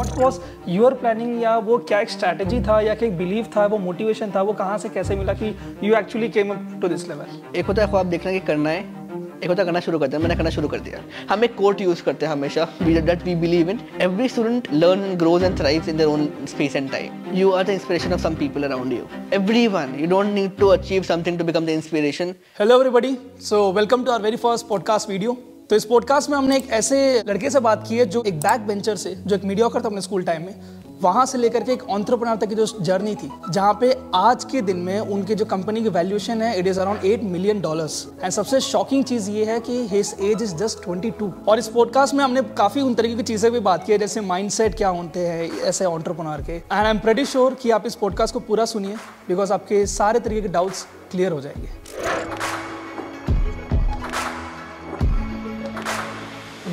What was your planning या वो क्या एक स्ट्रैटेजी था या एक बिलीव था वो मोटिवेशन था वो कहाँ से कैसे मिला कि you actually came up to this level एक होता है ख्वाब देखना कि करना है एक होता करना शुरू करते हैं मैंने करना शुरू कर दिया हम एक कोट यूज़ करते हैं हमेशा we that we believe in every student learn and grows and thrive in their own space and time you are the inspiration of some people around you every one you don't need to achieve something to become the inspiration hello everybody so welcome to our very first podcast video तो इस podcast में हमने एक ऐसे लड़के से बात की है जो एक बैक बेंचर से जो एक मीडिया था अपने स्कूल टाइम में वहाँ से लेकर के एक ऑन्ट्रप्रनर तक की जो जर्नी थी जहाँ पे आज के दिन में उनके जो कंपनी की वैल्यूएशन है it is around eight million dollars and सबसे शॉकिंग चीज़ ये है कि his age is just twenty two और इस पॉडकास्ट में हमने काफ़ी उन तरीके की चीज़ें भी बात की है जैसे माइंड क्या होते हैं ऐसे ऑन्ट्रप्रनर के and I am pretty sure कि आप इस पॉडकास्ट को पूरा सुनिए बिकॉज आपके सारे तरीके के डाउट्स क्लियर हो जाएंगे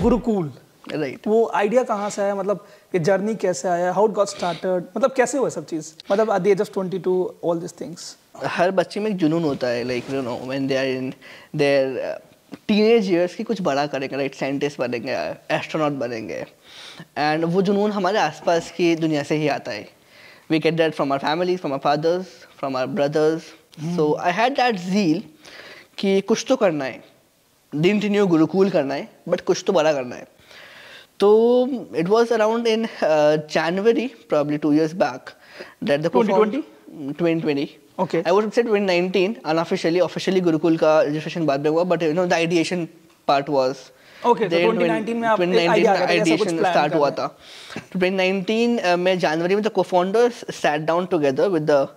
गुरुकुल राइट right. वो आइडिया कहाँ से आया मतलब कि जर्नी कैसे आया हाउ गॉट स्टार्टेड मतलब कैसे हुआ सब चीज़ मतलब at the age of twenty two all this things हर बच्चे में एक जुनून होता है like you know when they are in their teenage years की कुछ बड़ा करेंगे राइट साइंटिस्ट बनेंगे एस्ट्रोनॉट बनेंगे एंड वो जुनून हमारे आसपास की दुनिया से ही आता है we get that from our families from our fathers from our brothers so I had that zeal कि कुछ तो करना है दिन न्यू गुरुकुल करना है बट कुछ तो बड़ा करना है तो it was around in January probably two years back that the twenty twenty okay I would say nineteen unofficially officially Gurukul का रजिस्ट्रेशन बाद में हुआ but you know the ideation part was January में the cofounders sat down together with the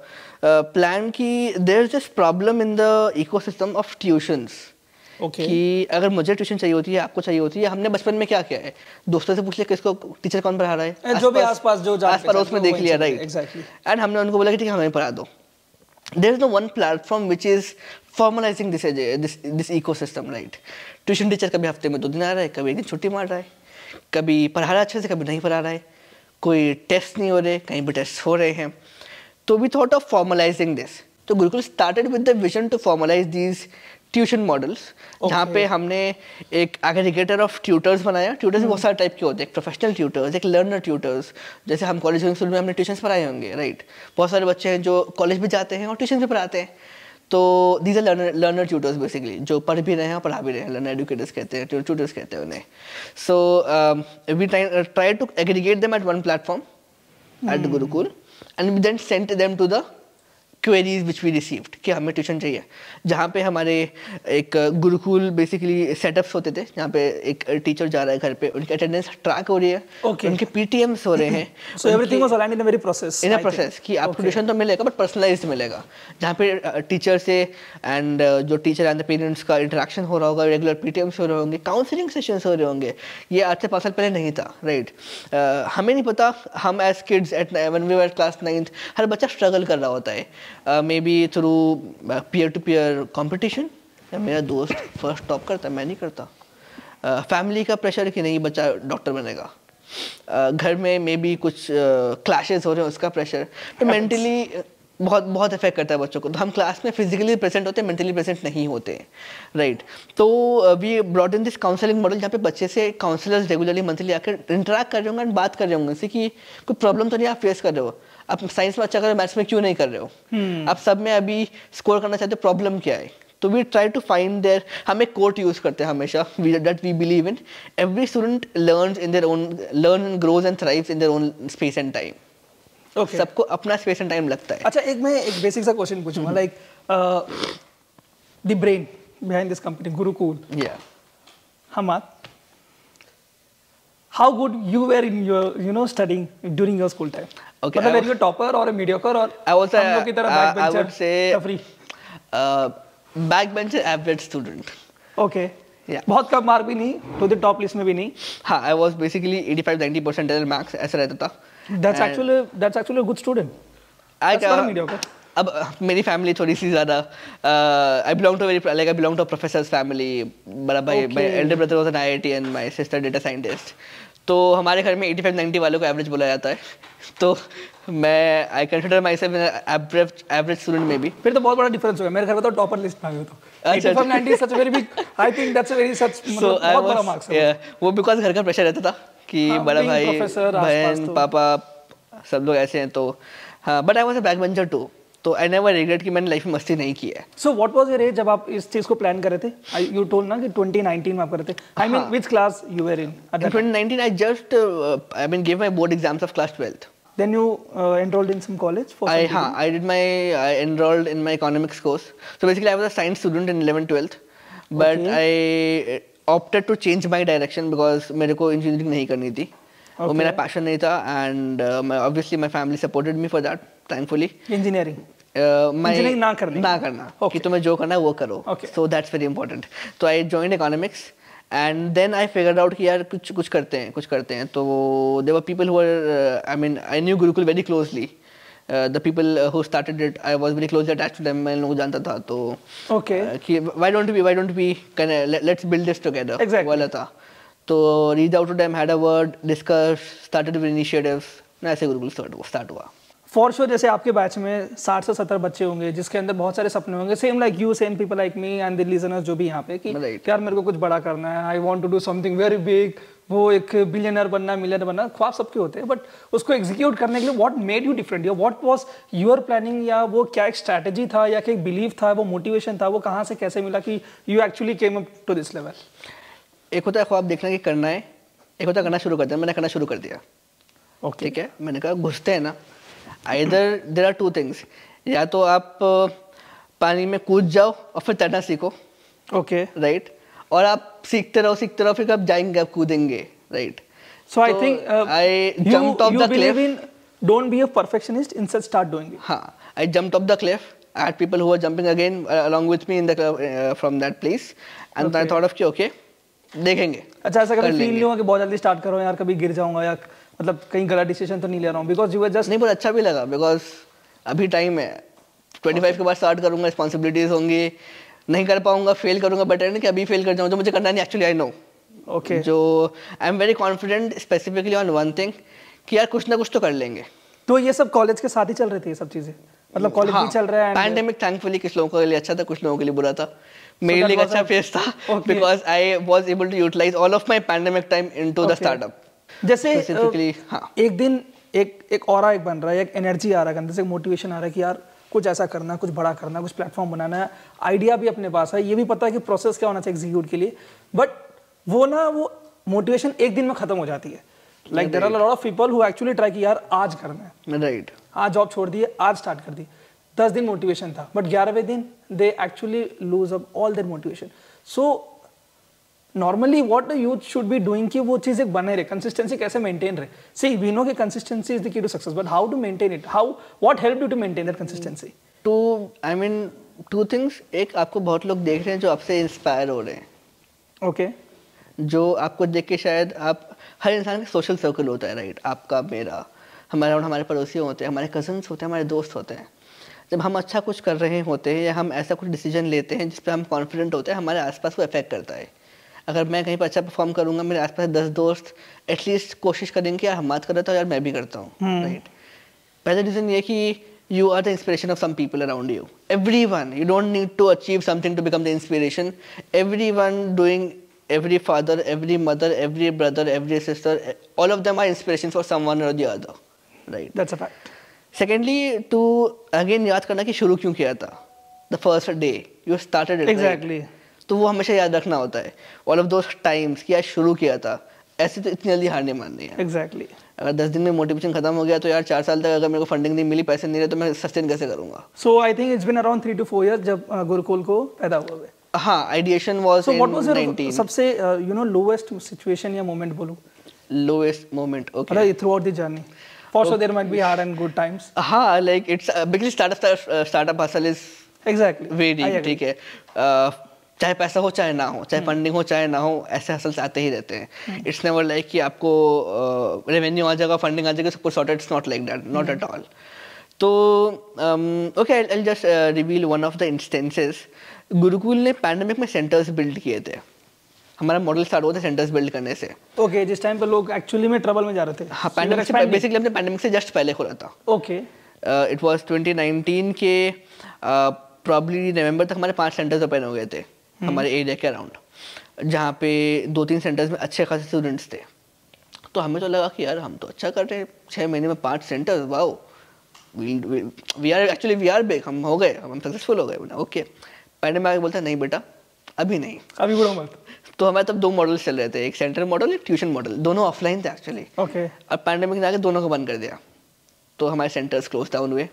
plan की there is this problem in the ecosystem of tuitions okay. कि अगर मुझे tuition चाहिए होती है आपको चाहिए होती है हमने बचपन में क्या किया है दोस्तों से पूछ लिया किसको टीचर कौन पढ़ा रहा है जो भी आसपास जो आस पड़ोस में देख लिया राइट एंड हमने उनको बोला कि ठीक है हमें पढ़ा दो there is no one platform which is formalising this this ecosystem right tuition teacher कभी हफ्ते में दो दिन आ रहा है कभी एक दिन छुट्टी मार रहा है कभी पढ़ा रहा है अच्छे से कभी नहीं पढ़ा रहा है कोई टेस्ट नहीं हो रहे कहीं भी टेस्ट हो रहे हैं तो we thought of formalizing this तो Gurukul started with the vision to formalize these tuition models जहाँ पे हमने एक एग्रीगेटर ऑफ ट्यूटर्स बनाया ट्यूटर्स hmm. बहुत सारे टाइप के होते हैं एक प्रोफेशनल ट्यूटर्स एक लर्नर ट्यूटर्स जैसे हम कॉलेज स्कूल में हमने ट्यूशन पढ़ाए होंगे राइट बहुत सारे बच्चे हैं जो कॉलेज भी जाते हैं और ट्यूशन भी पढ़ाते हैं तो these are learner learner tutors basically जो पढ़ भी रहे हैं और पढ़ा भी रहे हैं लर्नर एडुकेटर्स कहते हैं ट्यूटर्स कहते हैं उन्हें so we try to aggregate them at one platform at Gurukul and then sent them to the queries which we received कि हमें ट्यूशन चाहिए जहाँ पे हमारे एक गुरुकुल बेसिकली सेटअप्स होते थे जहाँ पे एक टीचर जा रहा है घर पे उनकी अटेंडेंस ट्रैक हो रही है okay. उनके पीटीएम्स हो रहे हैं so everything was aligned in very process in a process कि आपको okay. ट्यूशन तो मिलेगा बट पर्सनलाइज मिलेगा जहाँ पे टीचर से एंड जो टीचर एंड पेरेंट्स का इंटरेक्शन हो रहा होगा रेगुलर पीटीएम्स हो रहे होंगे काउंसिलिंग सेशन हो रहे होंगे ये आज से पाँच साल पहले नहीं था राइट right? uh, हमें नहीं पता हम as kids at one we were class ninth हर बच्चा स्ट्रगल कर रहा होता है may be through peer to peer competition मेरा दोस्त फर्स्ट टॉप करता मैं नहीं करता फैमिली uh, का प्रेशर कि नहीं बच्चा डॉक्टर बनेगा uh, घर में मे बी कुछ uh, हो रहे हैं उसका प्रेशर तो मेंटली uh, बहुत बहुत इफेक्ट करता है बच्चों को तो हम क्लास में फिजिकली प्रेजेंट होते हैं मेंटली प्रेजेंट नहीं होते राइट right. तो we brought in this counselling model जहाँ पे बच्चे से काउंसलर्स रेगुलरली मंथली आकर इंटरेक्ट कर रहे होंगे एंड बात कर रहे होंगे कि कोई प्रॉब्लम तो नहीं आप फेस कर रहे हो आप साइंस में अच्छा कर रहे हो मैथ्स में क्यों नहीं कर रहे हो hmm. हम्म। आप सब में अभी स्कोर करना चाहते हो प्रॉब्लम क्या है तो we try to find there हम एक कोर्ट यूज करते हैं हमेशा we that we believe in every student learn in their own learn and grows and thrive in their own space and time okay सबको अपना स्पेस एंड टाइम लगता है अच्छा एक मैं एक बेसिक सा क्वेश्चन पूछूंगा like the brain behind this company Gurukul या हमार how good you were in your you know studying during your school time Okay, मतलब were you a topper or a mediocre or I was a, लोग की तरह uh, backbencher? I would say तफरी. Uh, backbencher average student. Okay. Yeah. बहुत कम mark भी नहीं to the top list में भी नहीं हाँ I was basically 85 90 percent marks ऐसा रहता था that's actually that's actually good student I अब uh, मेरी फैमिली थोड़ी सी ज़्यादा I belong to very like I belong to professors family बड़ा भाई my elder brother was an IIT and my sister data scientist तो हमारे घर में एटी फाइव नाइन्टी वालों को एवरेज बोला जाता है तो मैं I consider myself average average student में भी फिर तो बहुत बड़ा डिफरेंस होगा मेरे घर में तो टॉपर लिस्ट में तो अच्छा सच अच्छा। मतलब वो बिकॉज घर का प्रेशर रहता था कि हाँ, बड़ा भाई बहन तो। पापा सब लोग ऐसे हैं तो हाँ but I was a back bencher too तो आई नेवर रिग्रेट कि मैंने लाइफ में मस्ती नहीं की है so what was your age जब आप इस चीज को प्लान कर रहे थे यू टोल ना कि 2019 में आप कर रहे थे I mean which class you were in at 2019 I just I mean give my board exams of class 12th then you uh, enrolled in some college for I ha, I did my I enrolled in my economics course so basically I was a science student in 11th 12th but okay. I opted to change my direction because मेरे को engineering नहीं करनी थी okay. वो मेरा passion नहीं था and obviously my family supported me for that thankfully engineering मैं ना ना करना कि तुम्हें जो करना है वो करो सो दैट्स वेरी इंपॉर्टेंट तो I join economics and then I figure out कि यार कुछ कुछ करते हैं कुछ करते हैं तो people I mean I knew Gurukul very closely the people who started it I was very attach to them मैं जानता था तो ओके uh, कि why don't we why don't we let's build this together वाला था तो reach out to them had a word discuss started with initiatives ऐसे Gurukul start हुआ फॉर श्योर जैसे आपके बैच में साठ से सत्तर बच्चे होंगे जिसके अंदर बहुत सारे सपने होंगे same like you same people like me and the listeners जो भी यहाँ पे कि right. यार मेरे को कुछ बड़ा करना है I want to do something very big वो एक बिलियनर बनना मिलियनर बनना ख्वाब सबके होते हैं बट उसको एग्जीक्यूट करने के लिए व्हाट मेड यू डिफरेंट या व्हाट वाज योर प्लानिंग या वो क्या एक स्ट्रैटेजी था या क्या एक बिलीव था वो मोटिवेशन था वो कहाँ से कैसे मिला कि you actually came up to this level एक होता है ख्वाब देखना कि करना है एक होता है करना शुरू करते हैं मैंने करना शुरू कर दिया ओके okay. ठीक है मैंने कहा घुसते हैं ना either there are two things या तो आप पानी में कूद जाओ और फिर तैरना सीखो ओके राइट और आप सीखते रहो सीखते रहो फिर कब जाएंगे आप कूदेंगे right so I think I jump off the cliff don't be a perfectionist instead start doing it I jump off the cliff at people who were jumping again uh, along with me in the club, uh, from that place and okay. I thought of okay देखेंगे अच्छा ऐसा कभी feel नहीं हुआ कि बहुत जल्दी start करो यार कभी गिर जाऊंगा या मतलब कहीं गलत डिसीजन तो नहीं ले रहा हूँ बिकॉज यू जस्ट नहीं बहुत अच्छा भी लगा बिकॉज अभी टाइम है ट्वेंटी फाइव के बाद स्टार्ट करूँगा रिस्पॉन्सिबिलिटीज होंगी नहीं कर पाऊंगा फेल करूंगा बेटर नहीं कि अभी फेल कर जाऊँ जो मुझे करना नहीं एक्चुअली आई नो ओके जो I am very confident specifically on one thing कि यार कुछ ना कुछ तो कर लेंगे तो ये सब कॉलेज के साथ ही चल रही थी ये सब चीज़ें मतलब कॉलेज हाँ, भी चल रहा है पैंडेमिक थैंकफुली कुछ लोगों के लिए अच्छा था कुछ लोगों के लिए बुरा था मेरे लिए अच्छा फेस था because I was able to utilise all of my pandemic time into the startup जैसे तो हाँ एक दिन एक एक और एक बन रहा है एक एनर्जी आ रहा है अंदर से मोटिवेशन आ रहा है कि यार कुछ ऐसा करना कुछ बड़ा करना कुछ प्लेटफॉर्म बनाना है आइडिया भी अपने पास है ये भी पता है कि प्रोसेस क्या होना चाहिए एग्जीक्यूट के लिए बट वो ना वो मोटिवेशन एक दिन में खत्म हो जाती है like there are lot of people who actually try की यार आज करना है राइट आज जॉब छोड़ दिए आज स्टार्ट कर दी दस दिन मोटिवेशन था बट ग्यारहवें दिन they actually lose up all their motivation so normally what youth should be doing वो चीज़ एक बने रहे कंसिस्टेंसी कैसे मेंटेन रहे सी वी नो के consistency is the key to success but how to maintain it how what help you to maintain that consistency to I mean two things एक आपको बहुत लोग देख रहे हैं जो आपसे इंस्पायर हो रहे हैं ओके okay. जो आपको देख के शायद आप हर इंसान का सोशल सर्कल होता है राइट आपका मेरा हमारे और हमारे पड़ोसी होते हैं हमारे कजन्स होते हैं हमारे दोस्त होते हैं जब हम अच्छा कुछ कर रहे होते हैं या हम ऐसा कुछ डिसीजन लेते हैं जिस पर हम कॉन्फिडेंट होते हैं हमारे आसपास को अफेक्ट करता है अगर मैं कहीं पर अच्छा परफॉर्म करूँगा मेरे आसपास दस दोस्त एटलीस्ट कोशिश करेंगे कि यार हमाद कर रहा था यार मैं भी करता हूँ राइट पहला रीज़न ये कि you are the inspiration of some people around you everyone you don't need to achieve something to become the inspiration everyone doing every father every mother every brother every sister all of them are inspirations for someone or the other right that's a fact secondly to again yaad karna ki shuru kyun kiya tha the first day you started it exactly right? तो वो हमेशा याद रखना होता है all of दो times कि यार शुरू किया था ऐसे तो इतनी जल्दी हार नहीं माननी है एग्जैक्टली exactly. अगर दस दिन में मोटिवेशन खत्म हो गया तो यार चार साल तक अगर मेरे को फंडिंग नहीं मिली पैसे नहीं रहे तो मैं सस्टेन कैसे करूंगा so I think it's been around three two four year जब गुरुकुल को पैदा हुआ है हाँ ideation was so what was your सबसे यू नो लोएस्ट सिचुएशन या मोमेंट बोलूं lowest moment okay throughout the journey for so there might be hard and good times हाँ like it's basically startup startup हासिल is exactly very ठीक है uh, चाहे पैसा हो चाहे ना हो चाहे फंडिंग हम्म। हो चाहे ना हो ऐसे हसल्स आते ही रहते हैं इट्स नेवर लाइक कि आपको रेवेन्यू आ जाएगा फंडिंग आ जाएगा सब कुछ sort it's not like that not at all तो okay I just reveal one of the instances Gurukul ने पैंडमिक में सेंटर्स बिल्ड किए थे हमारा मॉडल स्टार्ट हुआ था सेंटर्स बिल्ड करने से ओके okay, जिस टाइम पर लोग एक्चुअली में ट्रबल में जा रहे थे हाँ पैंडमिक से बेसिकली हमने पैंडमिक से जस्ट पहले खोला था ओके इट वाज 2019 के प्रॉब्ली uh, नवंबर तक हमारे पांच सेंटर्स ओपन हो गए थे हम्म। हमारे एरिया के अराउंड जहाँ पे दो तीन सेंटर्स में अच्छे खासे स्टूडेंट्स थे तो हमें तो लगा कि यार हम तो अच्छा कर रहे हैं छः महीने में पाँच centre wow we are actually we are beg हम हो गए हम सक्सेसफुल हो गए बोला ओके पैंडमिक आगे बोलता नहीं बेटा अभी नहीं अभी मत तो हमारे तब दो मॉडल चल रहे थे एक सेंटर मॉडल एक ट्यूशन मॉडल दोनों ऑफलाइन थे एक्चुअली ओके okay. और पैंडमिक ने आके दोनों को बंद कर दिया तो हमारे सेंटर्स क्लोज डाउन हुए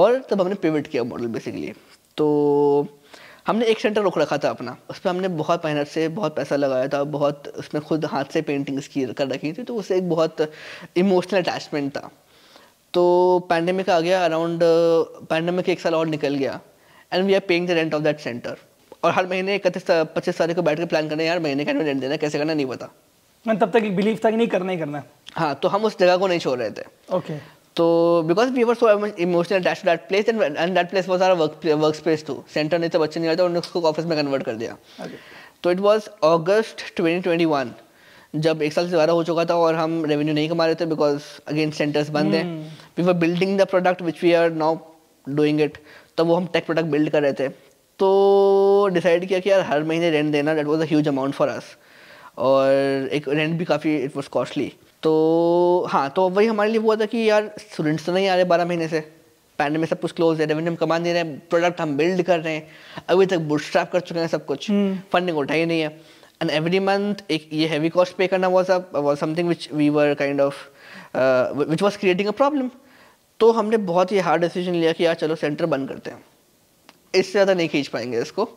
और तब हमने पेमेंट किया मॉडल बेसिकली तो हमने एक सेंटर रोक रखा था अपना उस पर हमने बहुत मेहनत से बहुत पैसा लगाया था बहुत उसमें खुद हाथ से पेंटिंग्स की कर रखी थी तो उससे एक बहुत इमोशनल अटैचमेंट था तो पैंडमिक आ गया अराउंड पैंडमिक एक साल और निकल गया and we are paying the rent of that centre और हर महीने इकतीस पच्चीस तारीख को बैठ के प्लान करना यार महीने का रेंट देना कैसे करना नहीं पता तब तक एक बिलीव था कि नहीं करना ही करना हाँ तो हम उस जगह को नहीं छोड़ रहे थे ओके okay. तो because we were so emotional dash that place and and that place was our work work space two centre ने तो बच्चे नहीं आए थे उन्होंने उसको ऑफिस में कन्वर्ट कर दिया तो it was August twenty twenty one जब एक साल से ज़्यादा हो चुका था और हम रेवेन्यू नहीं कमा रहे थे बिकॉज अगेन सेंटर्स बंद हैं we were building the product which we are now doing it तो वो हम टेक प्रोडक्ट बिल्ड कर रहे थे तो डिसाइड किया कि यार हर महीने रेंट देना that was a huge amount for us और एक रेंट भी काफ़ी इट वॉज कॉस्टली तो हाँ तो वही हमारे लिए हुआ था कि यार स्टूडेंट्स तो नहीं आ रहे बारह महीने से पैंडल में सब कुछ क्लोज है रेवेन्यू हम कमा नहीं रहे हैं प्रोडक्ट हम बिल्ड कर रहे हैं अभी तक स्ट्राफ कर चुके हैं सब कुछ फंडिंग हम्म। ही नहीं है एंड एवरी मंथ एक ये हैवी कॉस्ट पे करना was was something which we were kind of which was creating a problem तो हमने बहुत ही हार्ड डिसीजन लिया कि यार चलो सेंटर बंद करते हैं इससे ज़्यादा नहीं खींच पाएंगे इसको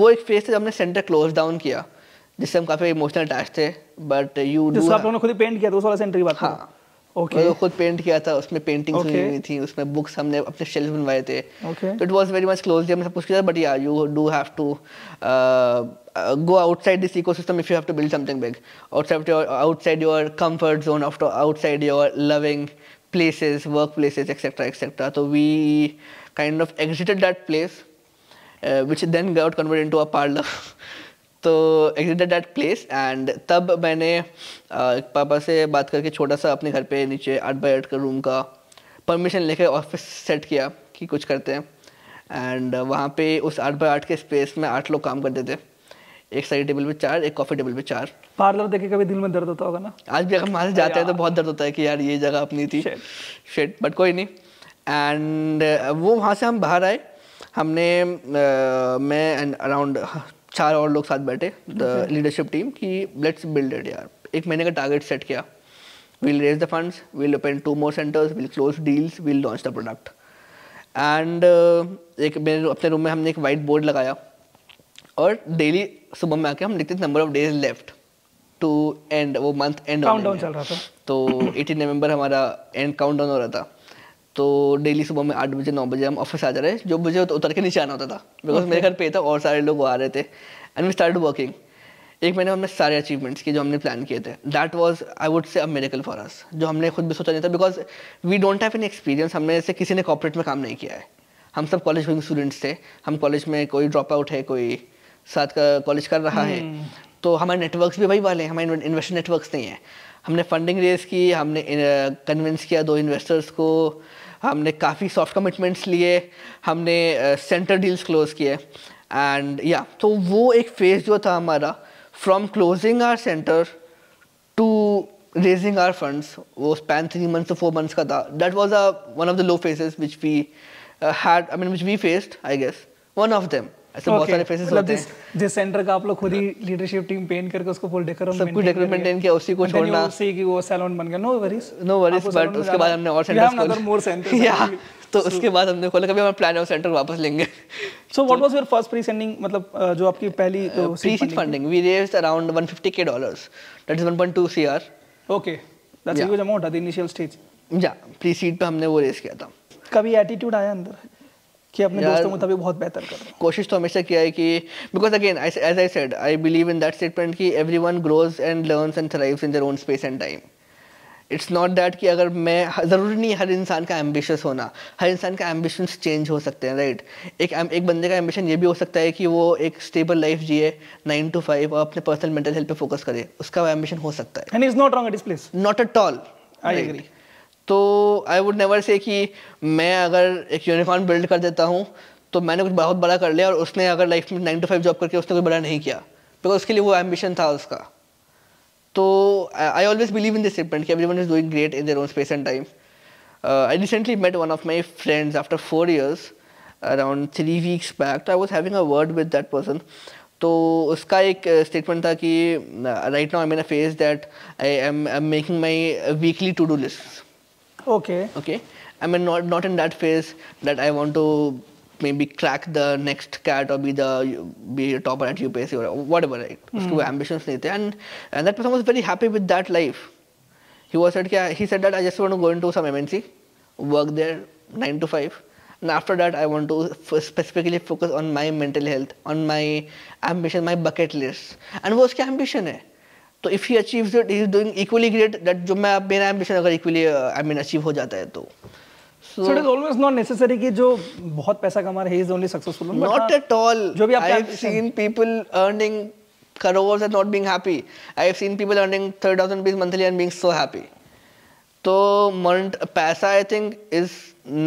वो एक फेज से हमने सेंटर क्लोज डाउन किया जिससे हम काफ़ी इमोशनल अटैच थे बट यू जिसको आप लोगों ने खुद ही पेंट किया था उस वाला सेंट्री बात हाँ ओके okay. खुद पेंट किया था उसमें पेंटिंग्स okay. हुई थी उसमें बुक्स हमने अपने शेल्फ बनवाए थे तो it was very much close हमने सब कुछ किया बट या you do have to go outside this ecosystem if you have to build something big outside your outside your comfort zone after outside your loving places work places etcetera etcetera तो we kind of exited that place uh, then uh, got uh, got converted into a parlor तो exited that place and तब मैंने एक पापा से बात करके छोटा सा अपने घर पे नीचे आठ बाई आठ का रूम का परमिशन लेकर ऑफिस सेट किया कि कुछ करते हैं एंड वहाँ पे उस आठ बाई आठ के स्पेस में आठ लोग काम करते थे एक साइड टेबल पे चार एक कॉफी टेबल पे चार पार्लर देखे कभी दिल में दर्द होता होगा ना आज भी अगर वहाँ से जाते हैं तो बहुत दर्द होता है कि यार ये जगह अपनी थी शेट बट कोई नहीं एंड वो वहाँ से हम बाहर आए हमने मैं अराउंड चार और लोग साथ बैठे द लीडरशिप टीम कि लेट्स बिल्ड इट यार एक महीने का टारगेट सेट किया we'll raise the funds we'll open to more centres we'll close deals we'll launch the product and एक मेरे अपने रूम में हमने एक वाइट बोर्ड लगाया और डेली सुबह में आके हम लिखते थे number of days left to end वो मंथ एंड काउंटडाउन चल रहा था तो एटीन नवंबर हमारा एंड काउंट डाउन हो रहा था तो डेली सुबह में आठ बजे नौ बजे हम ऑफिस आ जा रहे जो मुझे उतर के नीचे आना होता था बिकॉज मेरे घर पे था और सारे लोग आ रहे थे एंड वी स्टार्ट वर्किंग एक महीने हमने सारे अचीवमेंट्स किए जो हमने प्लान किए थे दैट वाज आई वुड से अ मेरेकल फॉर अस जो हमने खुद भी सोचा नहीं था because we don't have an experience हमने ऐसे किसी ने कॉपरेट में काम नहीं किया है हम सब कॉलेज में स्टूडेंट्स थे हम कॉलेज में कोई ड्रॉप आउट है कोई साथ का कॉलेज कर रहा है हम्म। तो हमारे नेटवर्क्स भी वही वाले हैं हमारे इन्वेस्टर नेटवर्क्स नहीं है हमने फंडिंग रेज की हमने कन्विंस किया दो इन्वेस्टर्स को हमने काफ़ी सॉफ्ट कमिटमेंट्स लिए हमने सेंटर डील्स क्लोज़ किए एंड या तो वो एक फेज़ जो था हमारा from closing our centre to raising our funds वो span three months to four months का था that was a one of the low phases which we had I mean which we faced I guess one of them ऐसे okay. बहुत सारे faces मतलब होते जिस, हैं जिस सेंटर का आप लोग खुद ही लीडरशिप टीम पेन करके उसको फुल डेकोरम सब कुछ डेकोरम मेंटेन किया उसी को छोड़ना उसी की वो सैलून बन गया no worries no worries but उसके बाद हमने और सेंटर्स खोले मोर सेंटर्स या तो उसके बाद हमने खोला कभी हमारा प्लान है वो सेंटर वापस लेंगे so what was your first pre seeding मतलब uh, जो आपकी पहली pre seed funding we raised around 150k dollars that is 1.2 CR okay that's a huge amount at the initial stage या प्री सीड पे हमने वो रेज किया था कभी एटीट्यूड आया अंदर कि अपने दोस्तों के मुताबिक बहुत बेहतर कर कोशिश तो हमेशा किया है कि because again as I said I believe in that statement कि every everyone grows and learn and thrives in their own space and time it's not that कि अगर मैं ज़रूरी नहीं हर इंसान का एम्बिशस होना हर इंसान का एम्बिशन चेंज हो सकते हैं राइट एक एक बंदे का एम्बिशन ये भी हो सकता है कि वो एक स्टेबल लाइफ जिए नाइन टू फाइव और अपने पर्सनल मेंटल हेल्थ पे फोकस करे उसका एम्बिशन हो सकता है and is not wrong at this place not at all I agree तो आई वुड नेवर से कि मैं अगर एक यूनिफॉर्म बिल्ड कर देता हूँ तो मैंने कुछ बहुत बड़ा कर लिया और उसने अगर लाइफ में नाइन टू फाइव जॉब करके उसने कुछ बड़ा नहीं किया बिकॉज उसके लिए वो एम्बिशन था उसका तो I always believe in this statement कि every one is doing great in their own space and time I recently met one of my friends after four years around three weeks back तो I was having a word with that person तो उसका एक statement uh, था कि right now I mean a phase that I am I am making my weekly to do list Okay. Okay. I mean, not not in that phase that I want to maybe crack the next cat or be the be a topper at UPSC or whatever. Right? Mm. ambitions nahi And and that person was very happy with that life. He was said he said that I just want to go into some MNC, work there nine to five. And after that, I want to specifically focus on my mental health, on my ambition, my bucket list. And what is उसकी ambition तो if he achieve it is doing equally great that जो मैं मेरा ambition अगर equally I mean achieve हो जाता है तो कि जो बहुत पैसा कमा हाँ, जो भी 3000 तो मन पैसा I think is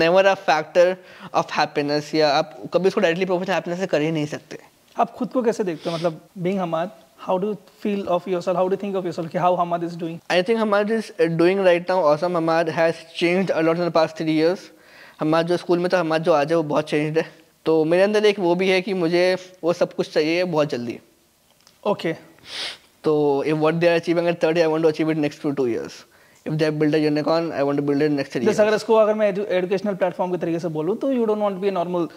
never a factor of happiness या आप कभी उसको डायरेक्टली प्रोफेशनल हैप्पीनेस से कर ही नहीं सकते आप खुद को कैसे देखते हो मतलब being Hamad How do you feel of yourself? How do you think of yourself? How Hamad is doing? I think Hamad is uh, doing right now awesome. Hamad has changed a lot in the past three years. Hamad जो school में था हमारा जो आज है वो बहुत change है तो मेरे अंदर एक वो भी है कि मुझे वो सब कुछ चाहिए बहुत जल्दी ओके okay. तो if what they are achieving at thirty I want to achieve it next two two years if they build a unicorn I want build it next three अगर इसको अगर मैं एजुकेशनल प्लेटफॉर्म के तरीके से बोलूँ तो you don't want be normal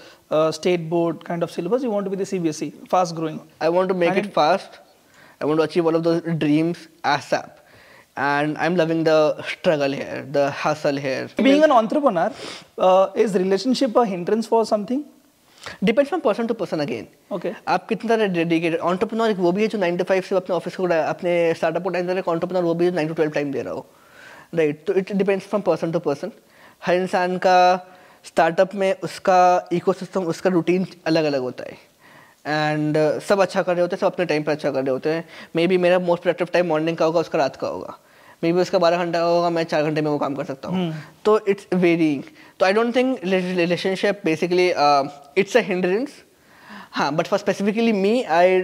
state board kind of syllabus you want to be as CBSE fast growing I want to make it fast I want to achieve all of those dreams ASAP. And I'm loving the struggle here, the hustle here. Being an entrepreneur, uh, is relationship a hindrance for something? Depends from person to person again okay आप कितना dedicated entrepreneur एक वो भी है जो nine to five से अपने office को अपने स्टार्टअप को टाइम दे रहा है ऑन्टरप्रनोर वो भी है नाइन टू ट्वेल्व टाइम दे रहा हो राइट तो it depends from person to person हर इंसान का स्टार्टअप में उसका इकोसिस्टम उसका रूटीन अलग अलग होता है एंड uh, सब अच्छा कर रहे होते हैं सब अपने टाइम पर अच्छा कर रहे होते हैं मे बी मेरा मोस्ट प्रोडक्टिव टाइम मॉर्निंग का होगा उसका रात का होगा मे बी उसका बारह घंटा होगा मैं चार घंटे में वो काम कर सकता हूँ हम्म। तो इट्स वेरिंग तो I don't think relationship basically it's a hindrance हाँ but for specifically me I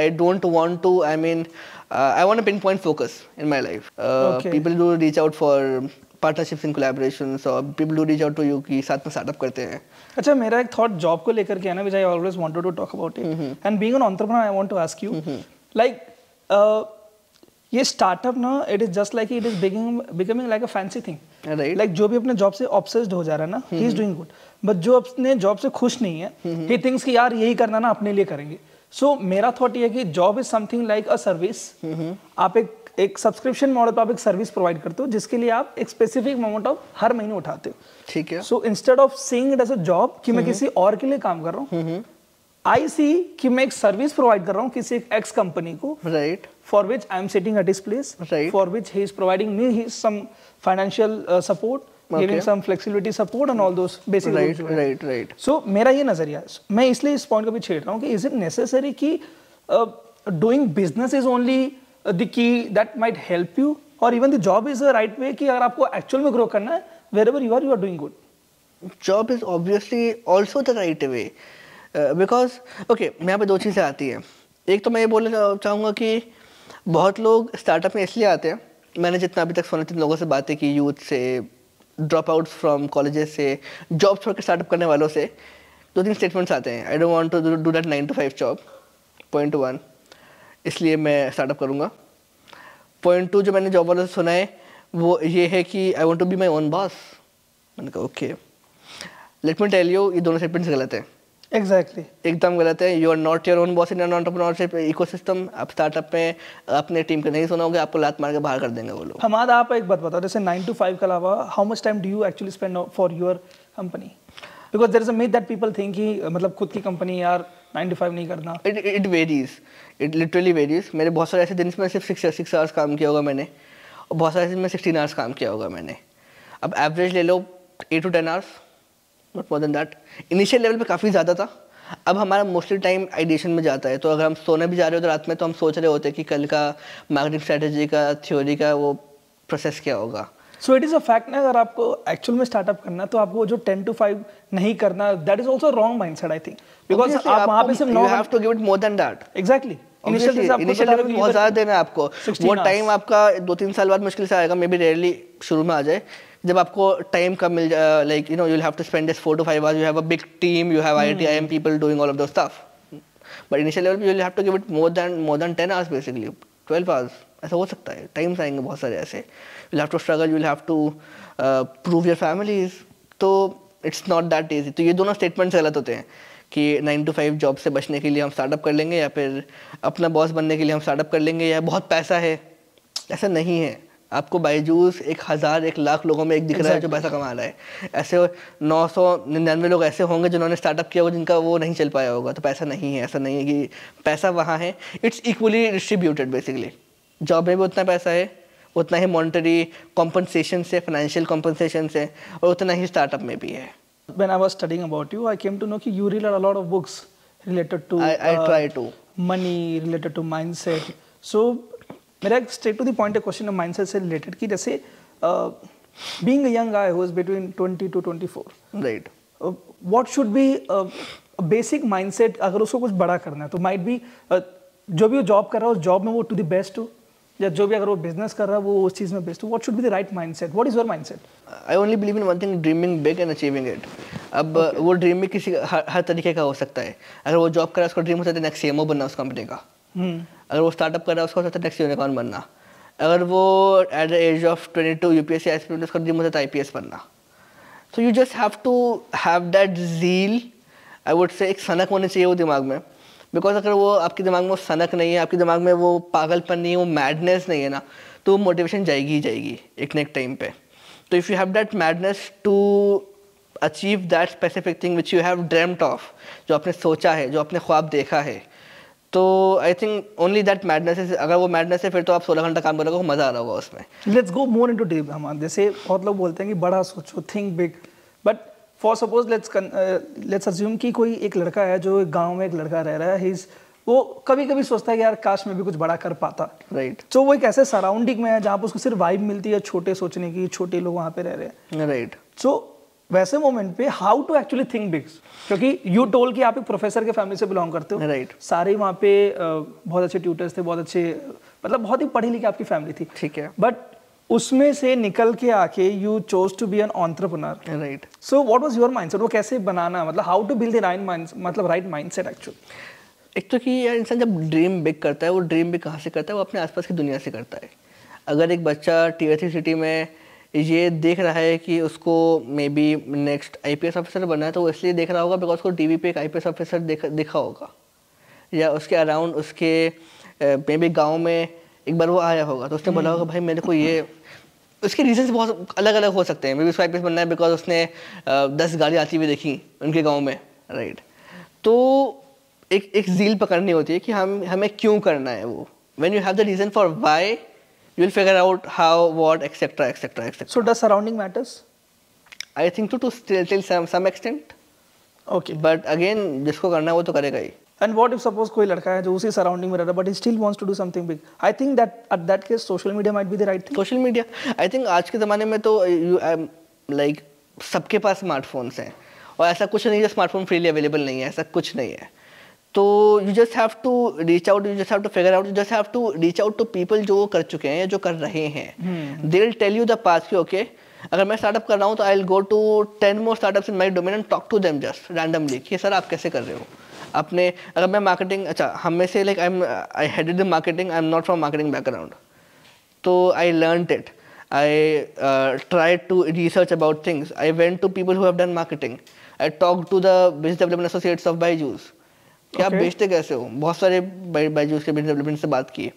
I don't want to I mean I want pinpoint focus in my life people do reach out for partnerships in collaboration और people do reach out to you की साथ में startup करते हैं अच्छा मेरा एक thought job को लेकर के है ना which I always wanted to talk about it and being an entrepreneur I want to ask you like ये स्टार्टअप ना it is just like it is beginning becoming like a fancy thing right like जो भी अपने job से obsessed हो जा रहा है ना he is doing good but जो अपने जॉब से खुश नहीं है ही mm-hmm. थिंग्स कि यार यही करना ना अपने लिए करेंगे सो so, मेरा थॉट ये है कि job is something like a service आप एक एक सब्सक्रिप्शन मॉडल पर आप एक सर्विस प्रोवाइड करते हो जिसके लिए आप एक स्पेसिफिक अमाउंट ऑफ हर महीने उठाते हो ठीक है so instead of seeing it as a job कि मैं हम्म। किसी और के लिए काम कर रहा हूँ आई हम्म, सी हम्म। कि मैं एक सर्विस प्रोवाइड कर रहा हूँ किसी एक एक्स कंपनी को right for which I am setting at इस place for which he is providing me he some financial support giving some flexibility support and all those basic right right right so मेरा ये नजरिया मैं इसलिए इस point को भी छेड़ रहा हूँ कि इज इट नेसेसरी कि doing business is only the key that might help you और even the job is a right way कि अगर आपको एक्चुअल में ग्रो करना है wherever you are you are doing good job is obviously also the right way because okay यहाँ पे दो चीज़ें आती हैं एक तो मैं ये बोलना चाहूँगा कि बहुत लोग स्टार्टअप में इसलिए आते हैं मैंने जितना अभी तक सुना जितने लोगों से बातें की यूथ से ड्रॉप आउट फ्रॉम कॉलेजेस से जॉब छोड़ कर स्टार्टअप करने वालों से दो तीन स्टेटमेंट्स आते हैं I don't want to do that nine to five job point one इसलिए मैं स्टार्टअप करूँगा पॉइंट टू जो मैंने जॉब वाले से सुना है वो ये है कि I want to be my own boss मैंने कहा okay let me tell you ये दोनों स्टेटमेंट्स गलत है एग्जैक्टली exactly. एकदम गलत है you are not your own boss in entrepreneurship ecosystem आप स्टार्टअप में अपने टीम को नहीं सुनाओगे आपको लात मार के बाहर कर देंगे वो लोग हमारा आप एक बात बताओ जैसे नाइन टू फाइव के अलावा how much time do you actually spend for your company because there is a that people think he मतलब खुद की कंपनी यार नाइन टू फाइव नहीं करना it it varies it literally varies मेरे बहुत सारे ऐसे दिन में सिर्फ सिक्स सिक्स आवर्स काम किया होगा मैंने और बहुत सारे दिन में सिक्सटीन आवर्स काम किया होगा मैंने अब एवरेज ले लो eight to ten hours not more than that initial level पे काफ़ी ज़्यादा था अब हमारा मोस्टली टाइम आइडिएशन में जाता है तो अगर हम सोने भी जा रहे हो तो रात में तो हम सोच रहे होते हैं कि कल का मार्केटिंग स्ट्रैटेजी का थ्योरी का वो प्रोसेस क्या होगा so it is a fact ना अगर आपको एक्चुअल में स्टार्टअप करना तो आपको जो टेन टू फाइव नहीं करना that is also wrong mindset I think because आप वहाँ पे सिर्फ no have to give it more than that exactly initial बहुत ज़्यादा देना है आपको वो टाइम आपका दो तीन साल बाद मुश्किल से आएगा मे बी रेयरली शुरू में आ जाए जब आपको टाइम कम मिल जाए like you know you have to spend this four to five hours you have a big team you have I T I am people doing all of those stuff but initial level पे you have to give it more than more than ten hours basically twelve hours ऐसा हो सकता है times आएंगे बहुत सारे ऐसे you have to struggle you have to prove your your तो इट्स नॉट दैट इजी तो ये दोनों स्टेटमेंट्स गलत होते हैं कि नाइन टू फाइव जॉब से बचने के लिए हम स्टार्टअप कर लेंगे या फिर अपना बॉस बनने के लिए हम स्टार्टअप कर लेंगे या बहुत पैसा है ऐसा नहीं है आपको बाईजूस एक हज़ार एक लाख लोगों में एक दिख exactly. रहा है जो पैसा कमा रहा है ऐसे नौ सौ निन्यानवे लोग ऐसे होंगे जिन्होंने स्टार्टअप किया होगा जिनका वो नहीं चल पाया होगा तो पैसा नहीं है ऐसा नहीं है कि पैसा वहाँ है it's equally distributed basically job में भी उतना पैसा है उतना ही मॉनिटरी कॉम्पनसेशन से फाइनेंशियल कॉम्पनसेशन से और उतना ही स्टार्टअप में भी है When I was studying about you, I came to know that you read a lot of books related to I, I uh, try to money, related to mindset. So मेरा straight to the point a question of mindset से related कि जैसे uh, being a young guy who is between 20 to 24. Right. Uh, what should be uh, basic mindset अगर उसको कुछ बड़ा करना है तो be uh, जो भी वो जॉब कर रहा है उस जॉब में वो टू द बेस्ट हो या जो भी अगर वो बिजनेस कर रहा है वो उस चीज़ में best what should be the right mind what is your mindset I only believe in one thing dreaming big and achieving it अब okay. वो ड्रीम भी किसी हर, हर तरीके का हो सकता है अगर वो जॉब कर रहा है उसका ड्रीम हो सकता है नेक्स्ट सीएमओ बनना उस कंपनी का hmm. अगर वो स्टार्टअप कर रहा है उसका हो सकता है नेक्स्ट यूनिकॉर्न बनना अगर वो at the age of twenty two U P S C उसका ड्रीम हो सकता है आई पी एस बनना so you just have to have that zeal I would say एक सनक होनी चाहिए वो दिमाग में बिकॉज अगर वो आपके दिमाग में वो सनक नहीं है आपके दिमाग में वो पागलपन नहीं है वो मैडनेस नहीं है ना तो मोटिवेशन जाएगी ही जाएगी एक एक टाइम पे तो if you have that madness to achieve that specific thing which you have dreamed of जो आपने सोचा है जो आपने ख्वाब देखा है तो I think only that madness is अगर वो मैडनेस है फिर तो आप सोलह घंटा काम करोगे मज़ा आ रहा होगा उसमें let's go more into deep हम जैसे बहुत लोग बोलते हैं कि बड़ा सोचो think big but for suppose let's let's assume कि कोई एक लड़का है जो एक गांव में एक लड़का रह रहा है ही वो कभी कभी सोचता है कि यार काश मैं भी कुछ बड़ा कर पाता राइट right. तो वो एक ऐसे सराउंडिंग में है जहाँ पर उसको सिर्फ वाइब मिलती है छोटे सोचने की छोटे लोग वहाँ पे रह रहे हैं राइट सो वैसे मोमेंट पे how to actually think bigs क्योंकि यू टोल कि आप एक प्रोफेसर के फैमिली से बिलोंग करते हो राइट right. सारे वहाँ पे uh, बहुत अच्छे ट्यूटर्स थे बहुत अच्छे मतलब बहुत ही पढ़ी लिखी आपकी फैमिली थी ठीक है बट उसमें से निकल के आके you chose to be an entrepreneur right so what was your set वो कैसे बनाना मतलब how to build the right mind मतलब राइट माइंड सेट एक्चुअली एक तो कि यार इंसान जब ड्रीम बिग करता है वो ड्रीम बिग कहाँ से करता है वो अपने आसपास की दुनिया से करता है अगर एक बच्चा टी थ्री सिटी में ये देख रहा है कि उसको maybe next I P S officer बनना है तो वो इसलिए देख रहा होगा बिकॉज उसको टी वी पे एक आई पी एस ऑफिसर दिखा होगा या उसके अराउंड उसके मे बी गाँव में एक बार वो आया होगा तो उसने बोला हम्म। होगा भाई मेरे को ये उसके रीजंस बहुत अलग अलग हो सकते हैं मे बी उसका बनना है बिकॉज उसने दस गाड़ी आती हुई देखी उनके गाँव में राइट तो एक एक झील पकड़नी होती है कि हम हमें क्यों करना है वो when you have the reason for why you will figure out how what etcetera etcetera etcetera so does matters I think to to still some okay but again जिसको करना है वो तो करेगा ही एंड वॉट इफ सपोज कोई लड़का है जो उसी सराउंडिंग में रहता है but still wants to do something big I think that at that case social media might be the right social media I think आज के ज़माने में तो यू लाइक um, सबके पास स्मार्टफोन्स हैं और ऐसा कुछ नहीं है स्मार्टफोन फ्रीली अवेलेबल नहीं है ऐसा कुछ नहीं है तो you just have to reach out you just have to figure out you just have to reach out to people जो कर चुके हैं या जो कर रहे हैं they will tell you the path कि ओके अगर मैं स्टार्टअप कर रहा हूँ तो I will go to ten more startups in my domain and talk to them just randomly कि सर आप कैसे कर रहे हो अपने अगर मैं मार्केटिंग अच्छा हम में से like I am I head the marketing I am not from marketing background तो I learn it I try to research about things I went to people who have done marketing I talk to the business development associates of Byju's कि आप बेचते कैसे हो बहुत सारे juice के business development से बात की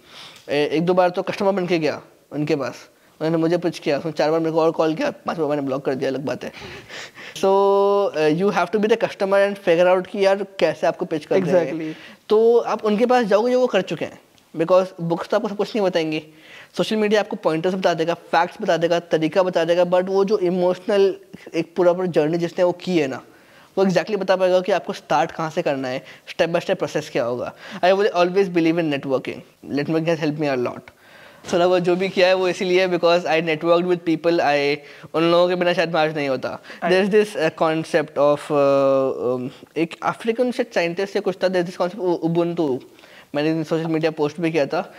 एक दो बार तो कस्टमर बन के गया उनके पास उन्होंने मुझे पुछ किया उसने चार बार मेरे को और कॉल किया पाँच बार मैंने ब्लॉक कर दिया अलग बात है so you have to be the customer and figure out कि यार कैसे आपको पिच कर exactly. तो आप उनके पास जाओगे जो वो कर चुके हैं बिकॉज बुक्स तो आपको सब कुछ नहीं बताएंगे सोशल मीडिया आपको पॉइंटर्स बता देगा फैक्ट्स बता देगा तरीका बता देगा बट वो जो इमोशनल एक पूरा पूरा जर्नी जिसने वो की है ना वो एग्जैक्टली exactly बता पाएगा कि आपको स्टार्ट कहाँ से करना है स्टेप बाय स्टेप प्रोसेस क्या होगा I will always believe in networking networking help me a lot थोड़ा बहुत जो भी किया है वो इसीलिए because I network with people I उन लोगों के बिना शायद मार्च नहीं होता there is this concept of एक अफ्रीकन से साइंटिस्ट से कुछ था देर दिस कॉन्सेप्ट उबुंटू मैंने सोशल मीडिया पोस्ट भी किया था